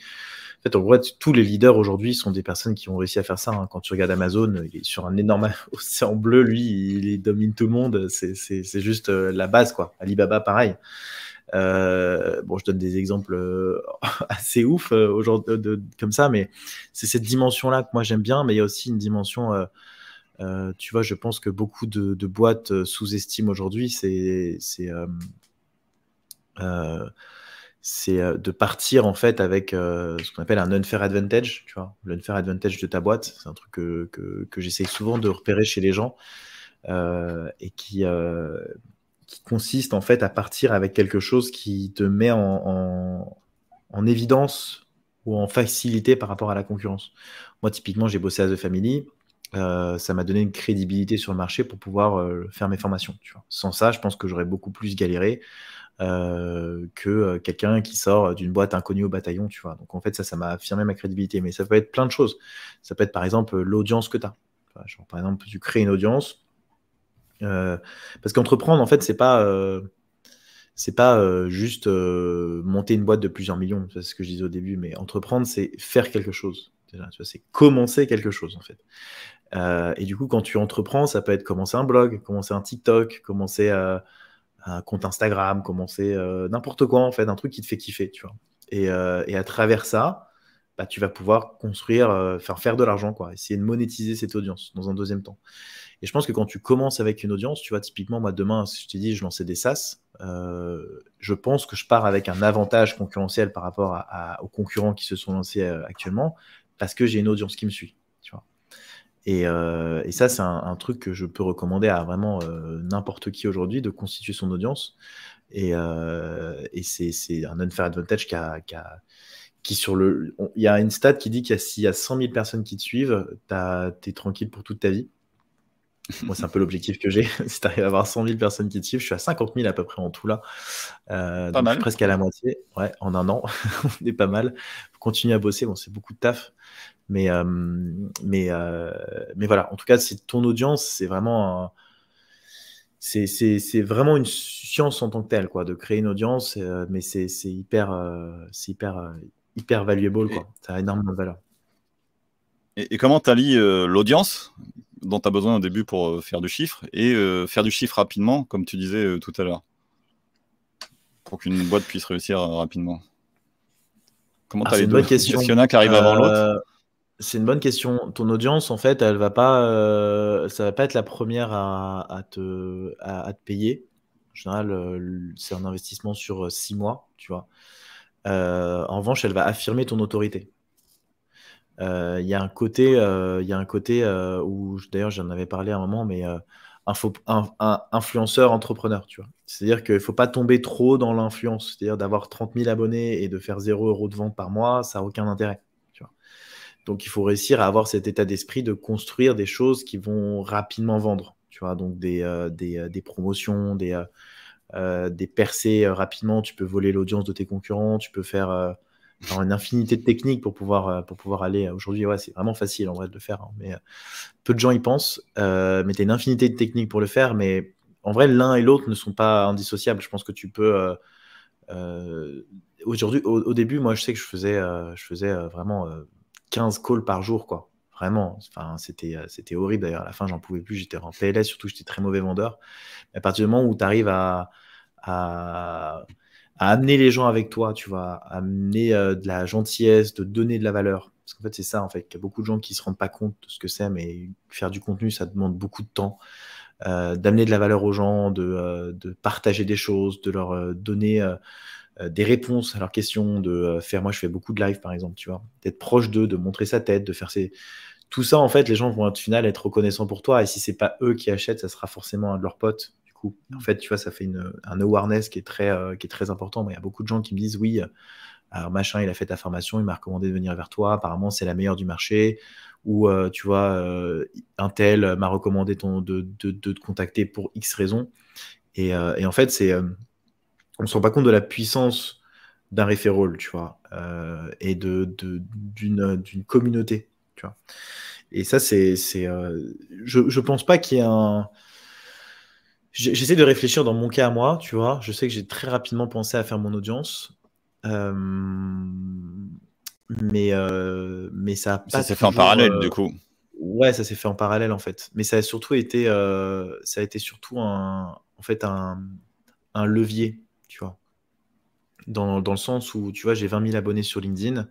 En fait, en gros, tous les leaders aujourd'hui sont des personnes qui ont réussi à faire ça. Hein. Quand tu regardes Amazon, il est sur un énorme [laughs] océan bleu, lui, il, domine tout le monde. C'est juste la base quoi. Alibaba, pareil. Euh, bon, je donne des exemples euh, [laughs] assez ouf euh, aujourd'hui, comme ça, mais c'est cette dimension-là que moi j'aime bien, mais il y a aussi une dimension. tu vois, je pense que beaucoup de, boîtes sous-estiment aujourd'hui, c'est c'est de partir en fait avec ce qu'on appelle un unfair advantage, tu vois, l'unfair advantage de ta boîte. C'est un truc que, que, j'essaye souvent de repérer chez les gens et qui, qui consiste en fait à partir avec quelque chose qui te met en, évidence ou en facilité par rapport à la concurrence. Moi, typiquement, j'ai bossé à The Family. Euh, ça m'a donné une crédibilité sur le marché pour pouvoir euh, faire mes formations. Sans ça, je pense que j'aurais beaucoup plus galéré euh, que quelqu'un qui sort d'une boîte inconnue au bataillon. Tu vois. Donc en fait, ça, ça m'a affirmé ma crédibilité. Mais ça peut être plein de choses. Ça peut être par exemple l'audience que tu as. par exemple, tu crées une audience, euh, parce qu'entreprendre, en fait, c'est pas, euh, c'est pas euh, juste monter une boîte de plusieurs millions, c'est ce que je disais au début, mais entreprendre, c'est faire quelque chose. c'est commencer quelque chose, en fait. et du coup, quand tu entreprends, ça peut être commencer un blog, commencer un TikTok, commencer un compte Instagram, commencer n'importe quoi, en fait, un truc qui te fait kiffer, tu vois. et à travers ça, bah, tu vas pouvoir construire, euh, faire faire de l'argent, quoi, essayer de monétiser cette audience dans un deuxième temps. Et je pense que quand tu commences avec une audience, tu vois, typiquement, moi, demain, si je te dis, je lançais des SaaS, euh, je pense que je pars avec un avantage concurrentiel par rapport aux concurrents qui se sont lancés euh, actuellement, parce que j'ai une audience qui me suit, tu vois. Et, ça, c'est un, truc que je peux recommander à vraiment n'importe qui aujourd'hui de constituer son audience. Et, c'est, un unfair advantage qui a qui sur le, il y a une stat qui dit qu'il y a s'il y a 100 000 personnes qui te suivent, tu es tranquille pour toute ta vie. [laughs] Moi, c'est un peu l'objectif que j'ai. [laughs] si tu arrives à avoir 100 000 personnes qui te suivent, je suis à 50 000 à peu près en tout là. Euh, je suis presque à la moitié. Ouais, en un an, [laughs] on est pas mal. Faut à bosser. Bon, c'est beaucoup de taf. Mais, euh, mais, euh, mais voilà. En tout cas, si ton audience, c'est vraiment c'est vraiment une science en tant que telle, quoi, de créer une audience, mais c'est hyper, c'est hyper, hyper valuable. Quoi. Ça a énormément de valeur. Et, comment tu allies euh, l'audience dont tu as besoin au début pour euh, faire du chiffre et euh, faire du chiffre rapidement, comme tu disais tout à l'heure, pour qu'une boîte puisse réussir rapidement Comment tu as les deux question. il y en a qui arrive avant l'autre c'est une bonne question. Ton audience, en fait, elle va pas, ça va pas être la première à, te, payer. En général, c'est un investissement sur six mois, tu vois. Euh, en revanche, elle va affirmer ton autorité. Il euh, y a un côté, il euh, un côté où, d'ailleurs, j'en avais parlé à un moment, mais un, influenceur entrepreneur, tu vois. C'est-à-dire qu'il ne faut pas tomber trop dans l'influence. C'est-à-dire d'avoir 30 000 abonnés et de faire 0 euros de vente par mois, ça n'a aucun intérêt. Donc, il faut réussir à avoir cet état d'esprit de construire des choses qui vont rapidement vendre. Tu vois, donc des promotions, des, euh, des percées euh, rapidement, tu peux voler l'audience de tes concurrents, tu peux faire euh, une infinité de techniques pour pouvoir, pour pouvoir aller. Aujourd'hui, ouais, c'est vraiment facile en vrai de le faire, hein, mais peu de gens y pensent. mais tu as une infinité de techniques pour le faire, mais en vrai, l'un et l'autre ne sont pas indissociables. Je pense que tu peux. Aujourd'hui, au, début, moi, je sais que je faisais, je faisais vraiment 15 calls par jour, quoi. Vraiment, enfin, c'était, c'était horrible d'ailleurs. À la fin, j'en pouvais plus, j'étais en PLS, surtout j'étais très mauvais vendeur. Mais à partir du moment où tu arrives à, à, amener les gens avec toi, tu vois, amener euh, de la gentillesse, de donner de la valeur. Parce qu'en fait, c'est ça, en fait. Il y a beaucoup de gens qui ne se rendent pas compte de ce que c'est, mais faire du contenu, ça demande beaucoup de temps. Euh, d'amener de la valeur aux gens, de, euh, partager des choses, de leur donner des réponses à leurs questions, de faire, moi je fais beaucoup de live par exemple, tu vois, d'être proche d'eux, de montrer sa tête, de faire ces. Tout ça, en fait, les gens vont au final être reconnaissants pour toi, et si c'est pas eux qui achètent, ça sera forcément un de leurs potes en mm. fait, tu vois, ça fait un awareness qui est très, euh, qui est très important. Il y a beaucoup de gens qui me disent oui, euh, machin, il a fait ta formation, il m'a recommandé de venir vers toi. Apparemment, c'est la meilleure du marché. Ou euh, tu vois, un tel m'a recommandé ton, de, te contacter pour X raisons. Et, en fait, c'est, on ne se rend pas compte de la puissance d'un référent, tu vois, et de, d'une, communauté, tu vois. Et ça, c'est, je, ne pense pas qu'il y ait un J'essaie de réfléchir dans mon cas à moi, tu vois. Je sais que j'ai très rapidement pensé à faire mon audience. Euh, mais, euh, mais ça a pas Ça s'est fait en parallèle, euh, du coup. Ouais, ça s'est fait en parallèle, en fait. Mais ça a surtout été, ça a été surtout un, en fait, un, un levier, tu vois. Dans, dans, le sens où, tu vois, j'ai 20 000 abonnés sur LinkedIn.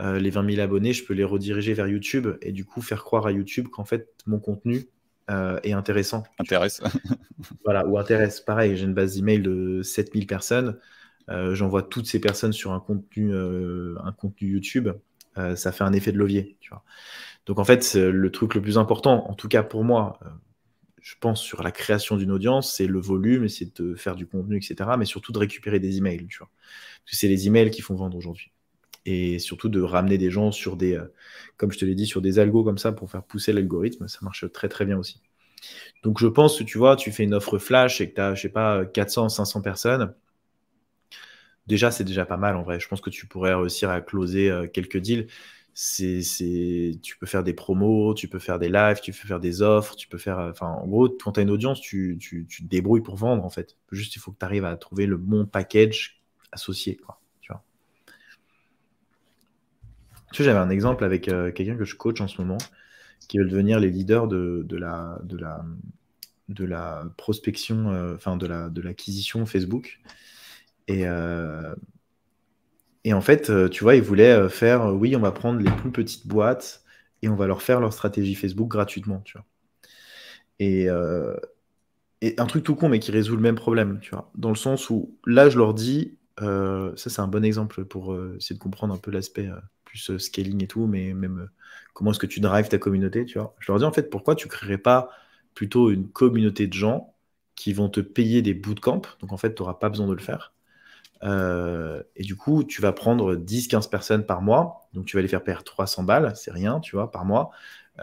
les 20 000 abonnés, je peux les rediriger vers YouTube et du coup faire croire à YouTube qu'en fait, mon contenu, euh, et intéressant. Intéresse. [laughs] voilà, ou intéresse. Pareil, j'ai une base d'email de 7000 personnes. Euh, j'envoie toutes ces personnes sur un contenu, euh, un contenu YouTube. ça fait un effet de levier. Tu vois. Donc, en fait, le truc le plus important, en tout cas pour moi, je pense sur la création d'une audience, c'est le volume, c'est de faire du contenu, etc. Mais surtout de récupérer des emails. Tu vois. Parce que c'est les emails qui font vendre aujourd'hui et surtout de ramener des gens sur des, euh, comme je te l'ai dit, sur des algos comme ça pour faire pousser l'algorithme. Ça marche très très bien aussi. Donc je pense que tu vois, tu fais une offre flash et que tu as, je sais pas, 400, 500 personnes. Déjà, c'est déjà pas mal en vrai. Je pense que tu pourrais réussir à closer euh, quelques deals. C'est, tu peux faire des promos, tu peux faire des lives, tu peux faire des offres, tu peux faire. Euh, enfin, en gros, quand tu as une audience, tu, tu, te débrouilles pour vendre en fait. Juste, il faut que tu arrives à trouver le bon package associé. Quoi. j'avais un exemple avec euh, quelqu'un que je coach en ce moment, qui veut devenir les leaders de, la, de, la, de la prospection, euh, enfin de l'acquisition Facebook. Et, euh, et en fait, tu vois, ils voulaient faire, oui, on va prendre les plus petites boîtes et on va leur faire leur stratégie Facebook gratuitement, tu Et, et un truc tout con, mais qui résout le même problème, tu vois. Dans le sens où là, je leur dis, euh, ça, c'est un bon exemple pour euh, essayer de comprendre un peu l'aspect euh, plus scaling et tout, mais même comment est-ce que tu drives ta communauté, tu vois. Je leur dis en fait, pourquoi tu créerais pas plutôt une communauté de gens qui vont te payer des bootcamps, donc en fait, tu n'auras pas besoin de le faire. et du coup, tu vas prendre 10-15 personnes par mois, donc tu vas les faire perdre 300 balles, c'est rien, tu vois, par mois,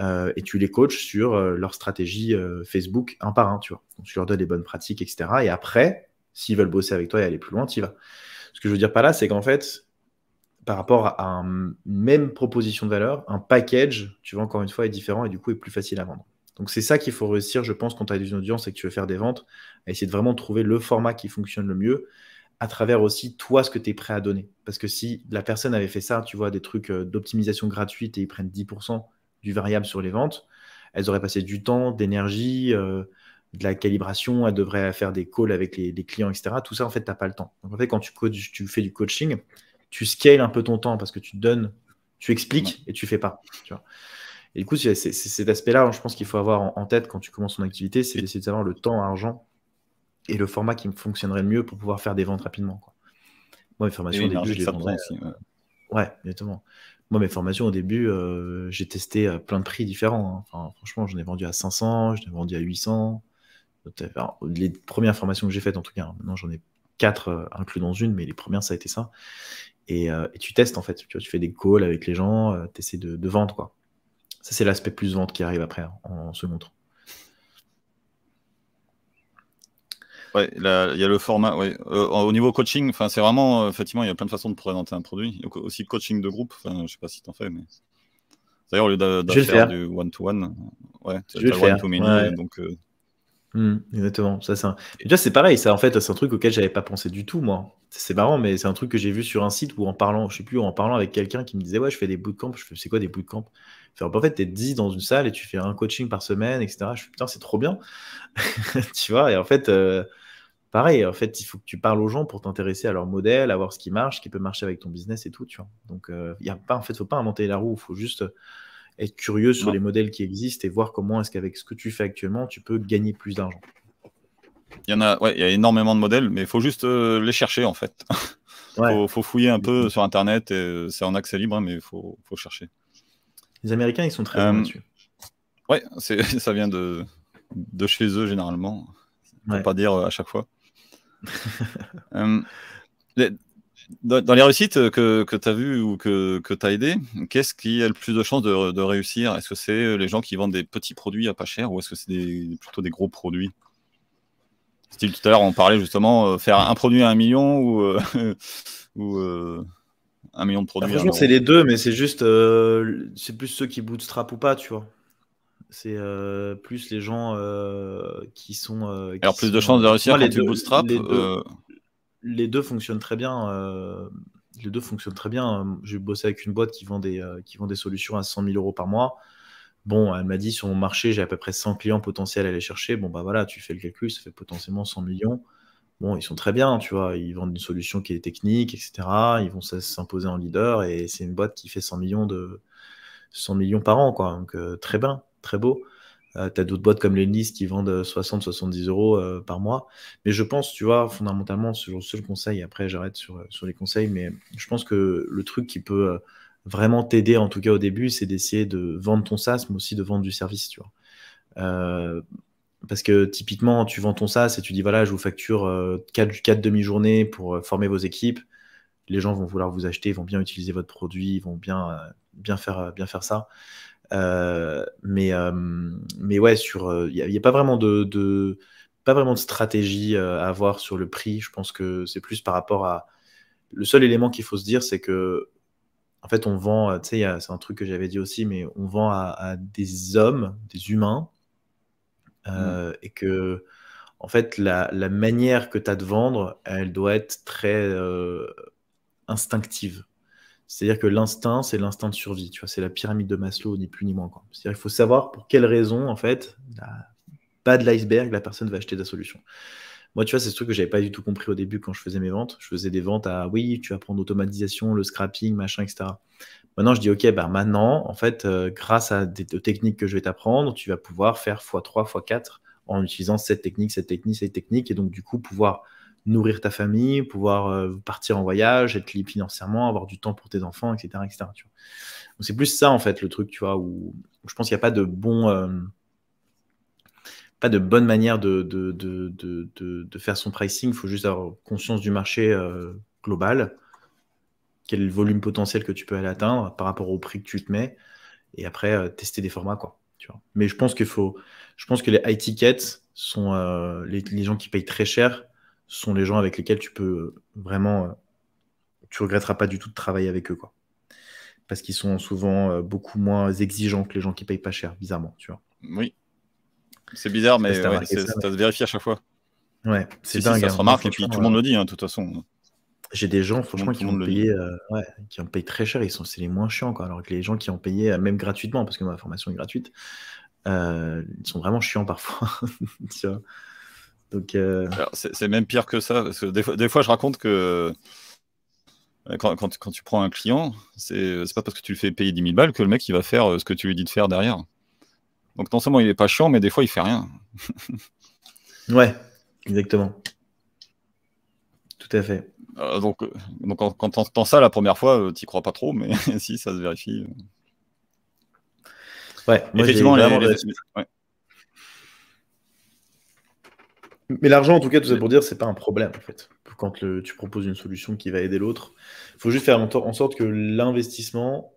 et tu les coaches sur leur stratégie Facebook un par un, tu vois. Donc tu leur donnes les bonnes pratiques, etc. Et après, S'ils veulent bosser avec toi et aller plus loin, tu y vas. Ce que je veux dire par là, c'est qu'en fait, par rapport à une même proposition de valeur, un package, tu vois, encore une fois, est différent et du coup est plus facile à vendre. Donc c'est ça qu'il faut réussir, je pense, quand tu as une audience et que tu veux faire des ventes, à essayer de vraiment trouver le format qui fonctionne le mieux à travers aussi toi ce que tu es prêt à donner. Parce que si la personne avait fait ça, tu vois, des trucs euh, d'optimisation gratuite et ils prennent 10% du variable sur les ventes, elles auraient passé du temps, d'énergie, euh, de la calibration, elle devrait faire des calls avec les, clients, etc. Tout ça, en fait, tu n'as pas le temps. en fait, quand tu, fais du coaching, tu scales un peu ton temps parce que tu donnes, tu expliques et tu fais pas. Et du coup, c'est cet aspect-là, hein, je pense qu'il faut avoir en, tête quand tu commences ton activité, c'est d'essayer de savoir le temps, argent et le format qui me fonctionnerait le mieux pour pouvoir faire des ventes rapidement. Moi, mes formations, au début, ouais. Moi, mes formations, au début, j'ai testé euh, plein de prix différents. Hein. franchement, j'en ai vendu à 500, j'en ai vendu à 800, les premières formations que j'ai faites, en tout cas, hein, maintenant j'en ai quatre euh, inclus dans une, mais les premières, ça a été ça. Et, euh, tu testes, en fait. Tu, fais des calls avec les gens, euh, tu essaies de, de, vendre, quoi. Ça, c'est l'aspect plus vente qui arrive après, hein, en, se montrant Ouais, il y a le format. Ouais. au niveau coaching, c'est vraiment, effectivement, il y a plein de façons de présenter un produit. aussi coaching de groupe. Je sais pas si tu en fais, mais. D'ailleurs, au lieu de, faire, du one-to-one, ouais, tu as le one-to-many. Ouais. Donc, Mmh, exactement, ça c'est un... Déjà c'est pareil, ça en fait c'est un truc auquel j'avais pas pensé du tout moi. C'est marrant, mais c'est un truc que j'ai vu sur un site où en parlant, je sais plus, en parlant avec quelqu'un qui me disait ouais je fais des bootcamps, je fais c'est quoi des bootcamps enfin, En fait t'es 10 dans une salle et tu fais un coaching par semaine, etc. Je putain c'est trop bien, [laughs] tu vois, et en fait euh, pareil, en fait il faut que tu parles aux gens pour t'intéresser à leur modèle, à voir ce qui marche, ce qui peut marcher avec ton business et tout, tu vois. Donc il euh, y a pas, en fait faut pas inventer la roue, Il faut juste être curieux sur les modèles qui existent et voir comment est-ce qu'avec ce que tu fais actuellement, tu peux gagner plus d'argent. Il y en a, ouais, il y a énormément de modèles, mais il faut juste euh, les chercher en fait. [laughs] Il faut, fouiller un peu sur Internet, et euh, c'est en accès libre, hein, mais il faut, faut, chercher. Les Américains, ils sont très euh, bons dessus. [laughs] ça vient de, de, chez eux généralement. On pas dire euh, à chaque fois. [laughs] euh, dans, les réussites que, que tu as vues ou que, que tu as aidé, qu'est-ce qui a le plus de chances de, réussir Est-ce que c'est euh, les gens qui vendent des petits produits à pas cher ou est-ce que c'est plutôt des gros produits Style, tout à l'heure, on parlait justement euh, faire un produit à un million ou, euh, [laughs] ou un million de produits. million. c'est les deux, mais c'est juste, c'est plus ceux qui bootstrap ou pas, tu vois. C'est plus les gens qui sont. Alors, plus de chances de réussir les tu deux, bootstrap les deux fonctionnent très bien. Euh, les deux fonctionnent très bien. J'ai bossé avec une boîte qui vend des, euh, qui vend des solutions à 100 000 euros par mois. Bon, elle m'a dit sur mon marché, j'ai à peu près 100 clients potentiels à aller chercher. Bon, bah voilà, tu fais le calcul, ça fait potentiellement 100 millions. Bon, ils sont très bien, tu vois. Ils vendent une solution qui est technique, etc. Ils vont s'imposer en leader et c'est une boîte qui fait 100 millions, de... 100 millions par an, quoi. Donc, euh, très bien, très beau. Euh, t'as tu as d'autres boîtes comme les qui vendent 60-70 euh, euros euh, par mois. Mais je pense, tu vois, fondamentalement, c'est le seul conseil. Après, j'arrête sur, sur, les conseils. Mais je pense que le truc qui peut vraiment t'aider, en tout cas au début, c'est d'essayer de vendre ton SaaS, mais aussi de vendre du service, tu vois. parce que typiquement, tu vends ton SaaS et tu dis, voilà, je vous facture 4, 4 demi-journées pour former vos équipes. Les gens vont vouloir vous acheter, vont bien utiliser votre produit, ils vont bien, bien, faire, bien faire ça. Euh, mais, euh, mais ouais, sur, euh, il n'y a, pas vraiment de, pas vraiment de stratégie à avoir sur le prix. Je pense que c'est plus par rapport à. Le seul élément qu'il faut se dire, c'est que en fait, on vend, tu sais, c'est un truc que j'avais dit aussi, mais on vend à, des hommes, des humains, mmh. et que, en fait, la, la manière que tu as de vendre, elle doit être très instinctive. C'est-à-dire que l'instinct, c'est l'instinct de survie. Tu vois, c'est la pyramide de Maslow, ni plus ni moins. C'est-à-dire qu'il faut savoir pour quelles raisons, en fait, pas de l'iceberg, la personne va acheter la solution. Moi, tu vois, c'est ce truc que j'avais pas du tout compris au début quand je faisais mes ventes. Je faisais des ventes à oui, tu vas prendre l'automatisation, le scrapping, machin, etc. Maintenant, je dis ok, bah maintenant, en fait, euh, grâce à des techniques que je vais t'apprendre, tu vas pouvoir faire x3, x4 en utilisant cette technique, cette technique, cette technique, et donc du coup pouvoir nourrir ta famille, pouvoir euh, partir en voyage, être libre financièrement, avoir du temps pour tes enfants, etc. etc. c'est plus ça en fait le truc, tu vois, où, je pense qu'il n'y a pas de bon, euh, pas de bonne manière de, de, faire son pricing. Il faut juste avoir conscience du marché euh, global, quel volume potentiel que tu peux aller atteindre par rapport au prix que tu te mets, et après tester des formats quoi. Tu Mais je pense qu'il faut, je pense que les high tickets sont les, les gens qui payent très cher sont les gens avec lesquels tu peux euh, vraiment. Euh, tu regretteras pas du tout de travailler avec eux, quoi. Parce qu'ils sont souvent euh, beaucoup moins exigeants que les gens qui payent pas cher, bizarrement, tu vois. Oui. C'est bizarre, mais ça, se vérifie à chaque fois. Ouais, c'est ça hein. se remarque, et puis tout le monde le dit, hein, de toute façon. J'ai des gens, franchement, qui, ont payé, qui ont payent très cher. Ils sont, c'est les moins chiants, Alors que les gens qui ont payé, même gratuitement, parce que ma formation est gratuite, ils sont vraiment chiants parfois. [laughs] tu vois euh, c'est, même pire que ça, parce que des fois, je raconte que euh, quand, tu prends un client, c'est, pas parce que tu le fais payer 10 000 balles que le mec il va faire euh, ce que tu lui dis de faire derrière. Donc non seulement il est pas chiant, mais des fois il fait rien. [laughs] ouais, exactement. Tout à fait. donc, donc quand entends ça la première fois, t'y crois pas trop, mais [laughs] si ça se vérifie. Ouais, effectivement, Mais l'argent, en tout cas, tout ça pour dire, c'est pas un problème en fait. Quand tu proposes une solution qui va aider l'autre, il faut juste faire en, sorte que l'investissement,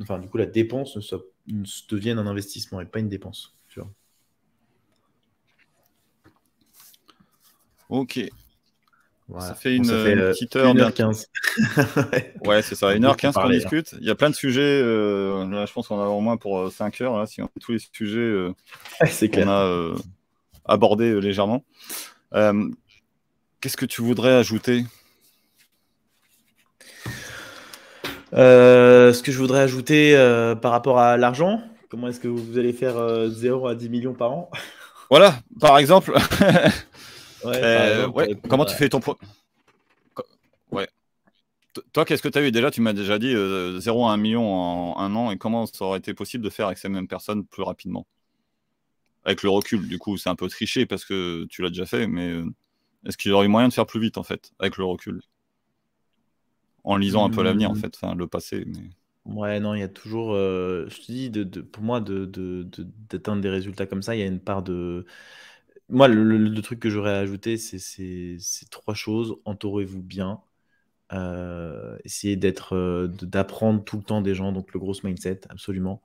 enfin du coup la dépense ne, devienne un investissement et pas une dépense. Ok. Ça fait une, une euh, petite heure. 1h15. [laughs] ouais, c'est ça. 1 heure 15 qu'on hein. discute. Il y a plein de sujets. Euh, je pense qu'on a au moins pour 5 euh, heures. Là, si on fait tous les sujets, [laughs] c'est clair. On a, abordé euh, légèrement. Euh, qu'est-ce que tu voudrais ajouter euh, ce que je voudrais ajouter par rapport à l'argent, comment est-ce que vous allez faire 0 à 10 millions par an Voilà, par exemple. [laughs] comment tu fais ton. Ouais. Toi, qu'est-ce que tu as eu Déjà, tu m'as déjà dit 0 à 1 million en un an, et comment ça aurait été possible de faire avec ces mêmes personnes plus rapidement avec le recul, du coup, c'est un peu triché parce que tu l'as déjà fait, mais euh, est-ce qu'il y aurait moyen de faire plus vite, en fait, avec le recul En lisant un peu l'avenir, en hmm. fait, enfin, le passé. Ouais, non, il y a toujours, euh, je te dis, pour moi, d'atteindre des résultats comme ça, il y a une part de... Moi, le, truc que j'aurais ajouté, c'est trois choses. Entourez-vous bien. Euh, essayez d'être, d'apprendre tout le temps des gens, donc le gros mindset, absolument.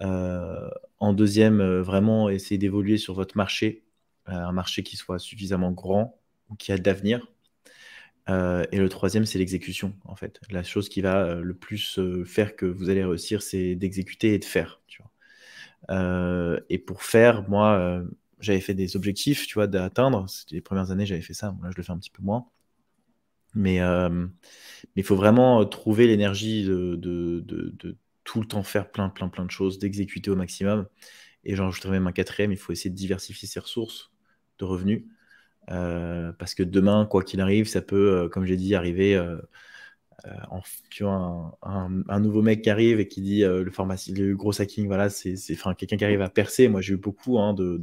Euh, en deuxième, euh, vraiment essayer d'évoluer sur votre marché, euh, un marché qui soit suffisamment grand ou qui a d'avenir. et le troisième, c'est l'exécution, en fait. La chose qui va le plus faire que vous allez réussir, c'est d'exécuter et de faire. et pour faire, moi, j'avais fait des objectifs, tu vois, d'atteindre. C'était les premières années, j'avais fait ça. Moi, je le fais un petit peu moins. Mais il faut vraiment trouver l'énergie de, tout le temps faire plein, plein, plein de choses, d'exécuter au maximum. Et j'en rajouterai même un quatrième, il faut essayer de diversifier ses ressources de revenus. Euh, parce que demain, quoi qu'il arrive, ça peut, euh, comme j'ai dit, arriver euh, en, tu vois, un, nouveau mec qui arrive et qui dit le, pharmacie, le gros hacking, voilà, c'est quelqu'un qui arrive à percer. Moi, j'ai eu beaucoup hein, de,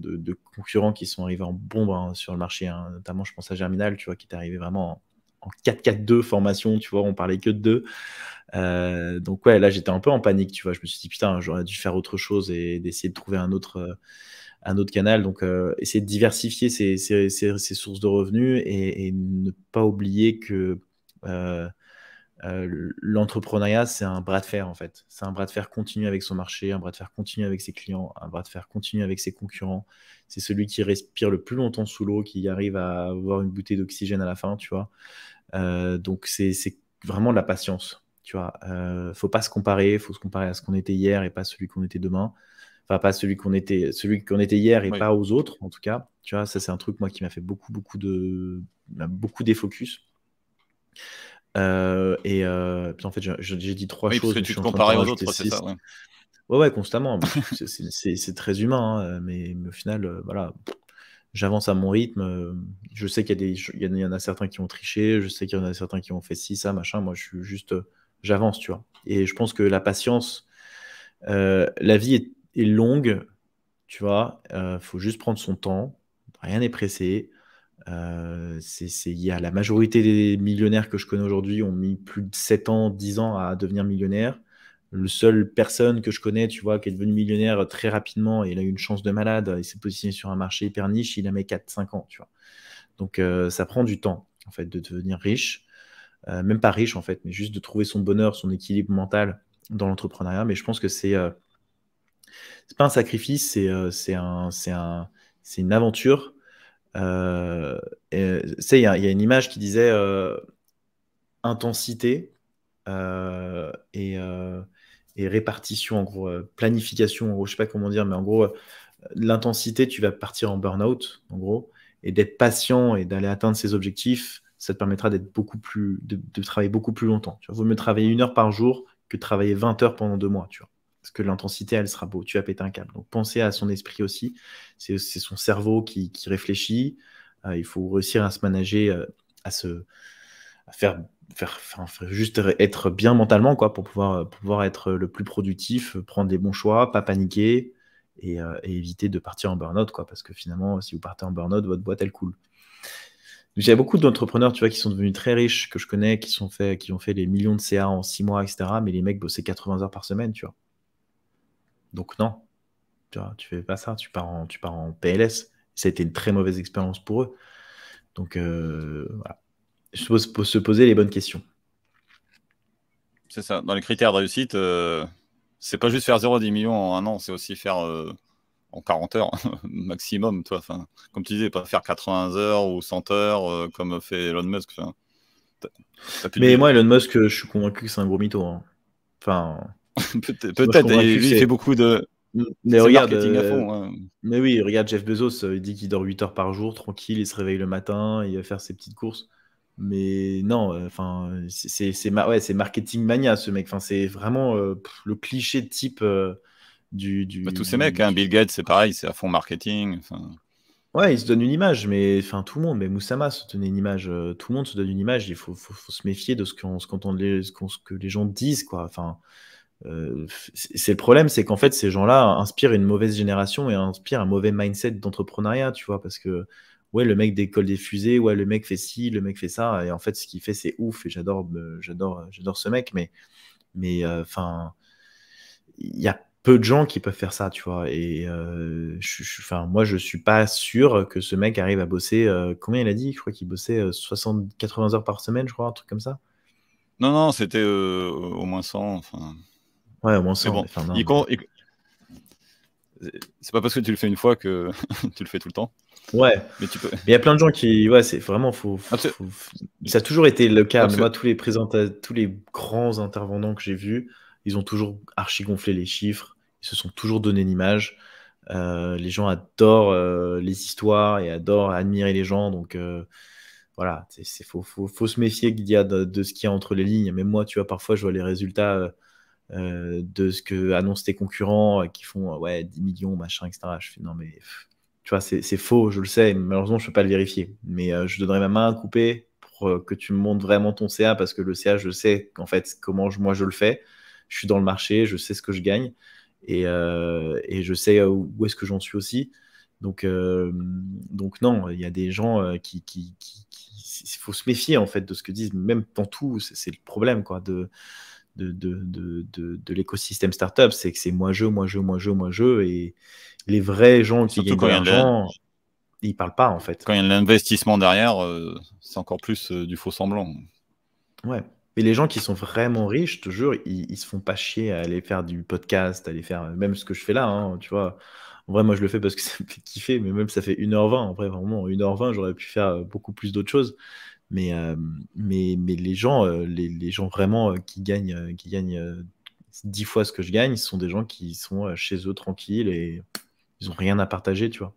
concurrents qui sont arrivés en bombe hein, sur le marché, hein. notamment, je pense à Germinal, tu vois, qui est arrivé vraiment en, 4-4-2 formation, tu vois, on parlait que de deux. Euh, donc ouais, là j'étais un peu en panique, tu vois. Je me suis dit putain, j'aurais dû faire autre chose et d'essayer de trouver un autre, euh, un autre canal. Donc euh, essayer de diversifier ses, sources de revenus et, ne pas oublier que l'entrepreneuriat c'est un bras de fer en fait. C'est un bras de fer continu avec son marché, un bras de fer continu avec ses clients, un bras de fer continu avec ses concurrents. C'est celui qui respire le plus longtemps sous l'eau, qui arrive à avoir une bouteille d'oxygène à la fin, tu vois. donc c'est vraiment de la patience tu vois, euh, faut pas se comparer, faut se comparer à ce qu'on était hier et pas celui qu'on était demain. Enfin, pas celui qu'on était, celui qu'on était hier et pas aux autres, en tout cas. Tu vois, ça c'est un truc moi qui m'a fait beaucoup, beaucoup de, beaucoup défocus. Euh, et euh, puis en fait, j'ai dit trois oui, choses. Parce que tu te comparais aux autres, c'est ça. Ouais. ouais, constamment. [laughs] c'est très humain, hein, mais, au final, euh, voilà, j'avance à mon rythme. Je sais qu'il y, y, en a certains qui ont triché, je sais qu'il y en a certains qui ont fait ci, ça, machin. Moi, je suis juste j'avance, tu vois. Et je pense que la patience, euh, la vie est, longue, tu vois. Il euh, faut juste prendre son temps. Rien n'est pressé. Euh, c'est, c'est, y a la majorité des millionnaires que je connais aujourd'hui ont mis plus de 7 ans, 10 ans à devenir millionnaire. Le seul personne que je connais, tu vois, qui est devenue millionnaire très rapidement, et il a eu une chance de malade, il s'est positionné sur un marché hyper niche, il a mis 4-5 ans, tu vois. Donc ça prend du temps, en fait, de devenir riche. Euh, même pas riche en fait, mais juste de trouver son bonheur, son équilibre mental dans l'entrepreneuriat. Mais je pense que c'est euh, pas un sacrifice, c'est euh, c'est un, une aventure. il y, a une image qui disait intensité et, répartition, en gros, planification, je sais pas comment dire, mais en gros, l'intensité, tu vas partir en burn-out, en gros, et d'être patient et d'aller atteindre ses objectifs, ça te permettra d'être beaucoup plus, de, travailler beaucoup plus longtemps. Tu Vaut mieux travailler une heure par jour que travailler 20 heures pendant deux mois, tu vois. Parce que l'intensité, elle sera beau. Tu vas péter un câble. Donc, pensez à son esprit aussi. C'est son cerveau qui, réfléchit. Euh, il faut réussir à se manager, euh, à se faire, juste être bien mentalement, quoi, pour pouvoir, pouvoir être le plus productif, prendre des bons choix, pas paniquer euh, et, éviter de partir en burn-out, quoi. Parce que finalement, si vous partez en burn-out, votre boîte, elle coule. J'ai beaucoup d'entrepreneurs, tu vois, qui sont devenus très riches, que je connais, qui, sont qui ont fait des millions de CA en 6 mois, etc. Mais les mecs bossaient 80 heures par semaine, tu vois. Donc non, tu ne fais pas ça, tu pars en, tu pars en PLS. Ça a été une très mauvaise expérience pour eux. Donc euh, voilà. Je suppose se poser les bonnes questions. C'est ça. Dans les critères de réussite, euh, c'est pas juste faire 0 à 10 millions en un an, c'est aussi faire euh, en 40 heures [laughs] maximum. Toi. Enfin, comme tu disais, pas faire 80 heures ou 100 heures euh, comme fait Elon Musk. mais moi, Elon Musk, euh, je suis convaincu que c'est un gros mytho. Hein. Enfin, [laughs] peut-être. il fait beaucoup de. Mm, mais regarde, euh, fond, hein. mais oui, regarde Jeff Bezos, il dit qu'il dort 8 heures par jour, tranquille, il se réveille le matin, il va faire ses petites courses. Mais non, enfin, c'est ma... ouais, marketing mania ce mec. Enfin, c'est vraiment le cliché type du. Bah, tous ces mecs, hein, Bill Gates, c'est pareil, c'est à fond marketing. Ouais, ils se donnent une image, mais enfin tout le monde, mais Moussama se donnait une image, euh, tout le monde se donne une image. Il faut, se méfier de ce, qu'on se contente les, ce, que les gens disent, quoi. Enfin, euh, c'est le problème, c'est qu'en fait ces gens-là inspirent une mauvaise génération et inspirent un mauvais mindset d'entrepreneuriat, tu vois, parce que ouais, le mec décolle des fusées, ouais, le mec fait ci, le mec fait ça, et en fait, ce qu'il fait, c'est ouf, et j'adore, euh, j'adore, j'adore ce mec, mais, mais, enfin, il y a peu de gens qui peuvent faire ça, tu vois. Et euh, je, je, moi, je suis pas sûr que ce mec arrive à bosser. Euh, combien il a dit Je crois qu'il bossait 60, euh, 80 heures par semaine, je crois, un truc comme ça. Non, non, c'était au moins 100. Ouais, au moins 100. C'est pas parce que tu le fais une fois que [laughs] tu le fais tout le temps. Ouais. Mais tu peux... il y a plein de gens qui. Ouais, c'est vraiment. Faut, Ça a toujours été le cas. Moi, tous les, tous les grands intervenants que j'ai vus, ils ont toujours archi gonflé les chiffres, ils se sont toujours donné l'image. Euh, les gens adorent euh, les histoires et adorent admirer les gens. Donc euh, voilà, il faut, faut, se méfier qu'il y a de, ce qu'il y a entre les lignes. Même moi, tu vois, parfois, je vois les résultats euh, de ce que annoncent tes concurrents qui font ouais, 10 millions, machin, etc. Je fais non, mais tu vois, c'est faux, je le sais. Malheureusement, je ne peux pas le vérifier. Mais je donnerai ma main à couper pour que tu me montres vraiment ton CA parce que le CA, je sais en fait, comment moi je le fais je suis dans le marché, je sais ce que je gagne et, euh, je sais euh, où, est-ce que j'en suis aussi. Donc, euh, donc non, il y a des gens qui, qui, faut se méfier en fait de ce que disent, même dans tout, c'est le problème quoi de de, de, de, l'écosystème startup, c'est que c'est moi je, moi je, moi je, moi je, et les vrais gens qui Surtout gagnent de l'argent, ils ne parlent pas en fait. Quand il y a l'investissement derrière, c'est encore plus du faux semblant. Ouais. Mais les gens qui sont vraiment riches, toujours, ils, se font pas chier à aller faire du podcast, à aller faire euh, même ce que je fais là, hein, tu vois. En vrai, moi, je le fais parce que [laughs] ça me fait kiffer, mais même ça fait 1h20. En vrai, vraiment, 1h20, j'aurais pu faire euh, beaucoup plus d'autres choses. Mais, euh, mais, les gens, les, gens vraiment qui gagnent, qui gagnent 10 fois ce que je gagne, ce sont des gens qui sont chez eux tranquilles et ils ont rien à partager, tu vois.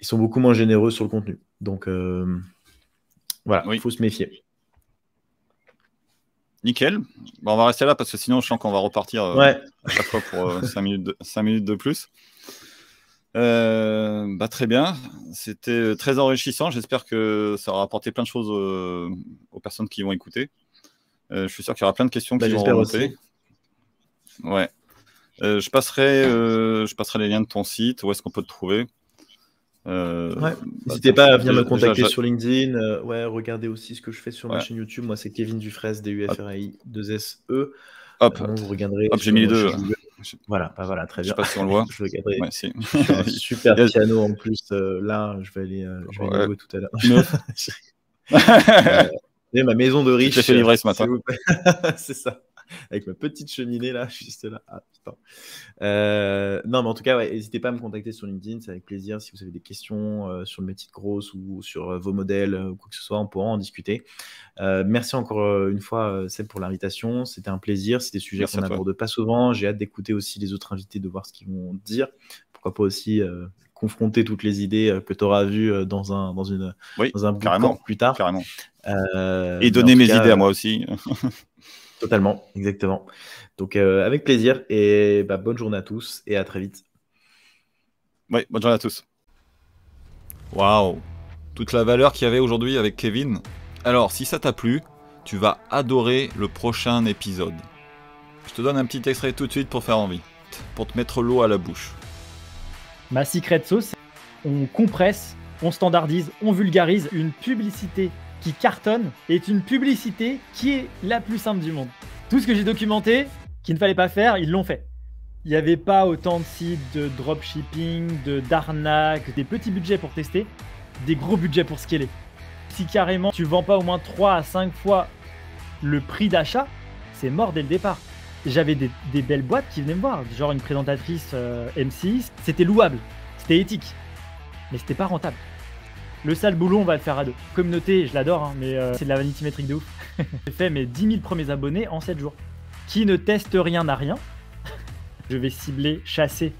Ils sont beaucoup moins généreux sur le contenu. Donc, voilà, il faut se méfier. Nickel. on va rester là parce que sinon, je sens qu'on va repartir euh, à chaque fois pour 5, euh, minutes de, plus. Euh, bah, très bien. C'était très enrichissant. J'espère que ça aura apporté plein de choses aux, personnes qui vont écouter. je suis sûr qu'il y aura plein de questions bah, qui vont Ouais. je, passerai, je passerai les liens de ton site. Où est-ce qu'on peut te trouver euh, n'hésitez pas à venir me contacter sur LinkedIn. Euh, ouais, regardez aussi ce que je fais sur ma chaîne YouTube. Moi, c'est Kevin Dufresne, D-U-F-R-I-2-S-E. Hop, vous regarderez. j'ai mis les deux. Voilà, bah voilà, très bien. Je sais pas si on le voit. [laughs] je Ouais, [laughs] super piano en plus. Euh, là, je vais aller, je vais aller tout à l'heure. [laughs] ma maison de riche. J'ai fait livrer ce matin. c'est ça. [laughs] avec ma petite cheminée là, [laughs] juste là. Ah, putain. Euh, non, mais en tout cas, n'hésitez pas à me contacter sur LinkedIn, c'est avec plaisir. Si vous avez des questions euh, sur le métier de grosse ou sur euh, vos modèles ou quoi que ce soit, on pourra en discuter. merci encore une fois, Seb, pour l'invitation. C'était un plaisir. C'est des sujets qu'on n'aborde pas souvent. J'ai hâte d'écouter aussi les autres invités, de voir ce qu'ils vont dire. Pourquoi pas aussi confronter toutes les idées que tu auras vues dans un, dans une, dans un carrément, plus tard. et donner mes idées à moi aussi. [laughs] Totalement, exactement. Donc euh, avec plaisir et bah, bonne journée à tous et à très vite. Oui, bonne journée à tous. Waouh, toute la valeur qu'il y avait aujourd'hui avec Kevin. Alors, si ça t'a plu, tu vas adorer le prochain épisode. Je te donne un petit extrait tout de suite pour faire envie, pour te mettre l'eau à la bouche. Ma secret sauce, on compresse, on standardise, on vulgarise une publicité qui cartonne est une publicité qui est la plus simple du monde. Tout ce que j'ai documenté, qu'il ne fallait pas faire, ils l'ont fait. Il n'y avait pas autant de sites de dropshipping, de d'arnaque, des petits budgets pour tester, des gros budgets pour scaler. Si carrément tu vends pas au moins 3 à 5 fois le prix d'achat, c'est mort dès le départ. J'avais des, belles boîtes qui venaient me voir, genre une présentatrice euh, M6, c'était louable, c'était éthique, mais c'était pas rentable. Le sale boulot, on va le faire à deux. Communauté, je l'adore, hein, mais euh, c'est de la vanité métrique de ouf. [laughs] J'ai fait mes 10 000 premiers abonnés en 7 jours. Qui ne teste rien n'a rien. [laughs] je vais cibler, chasser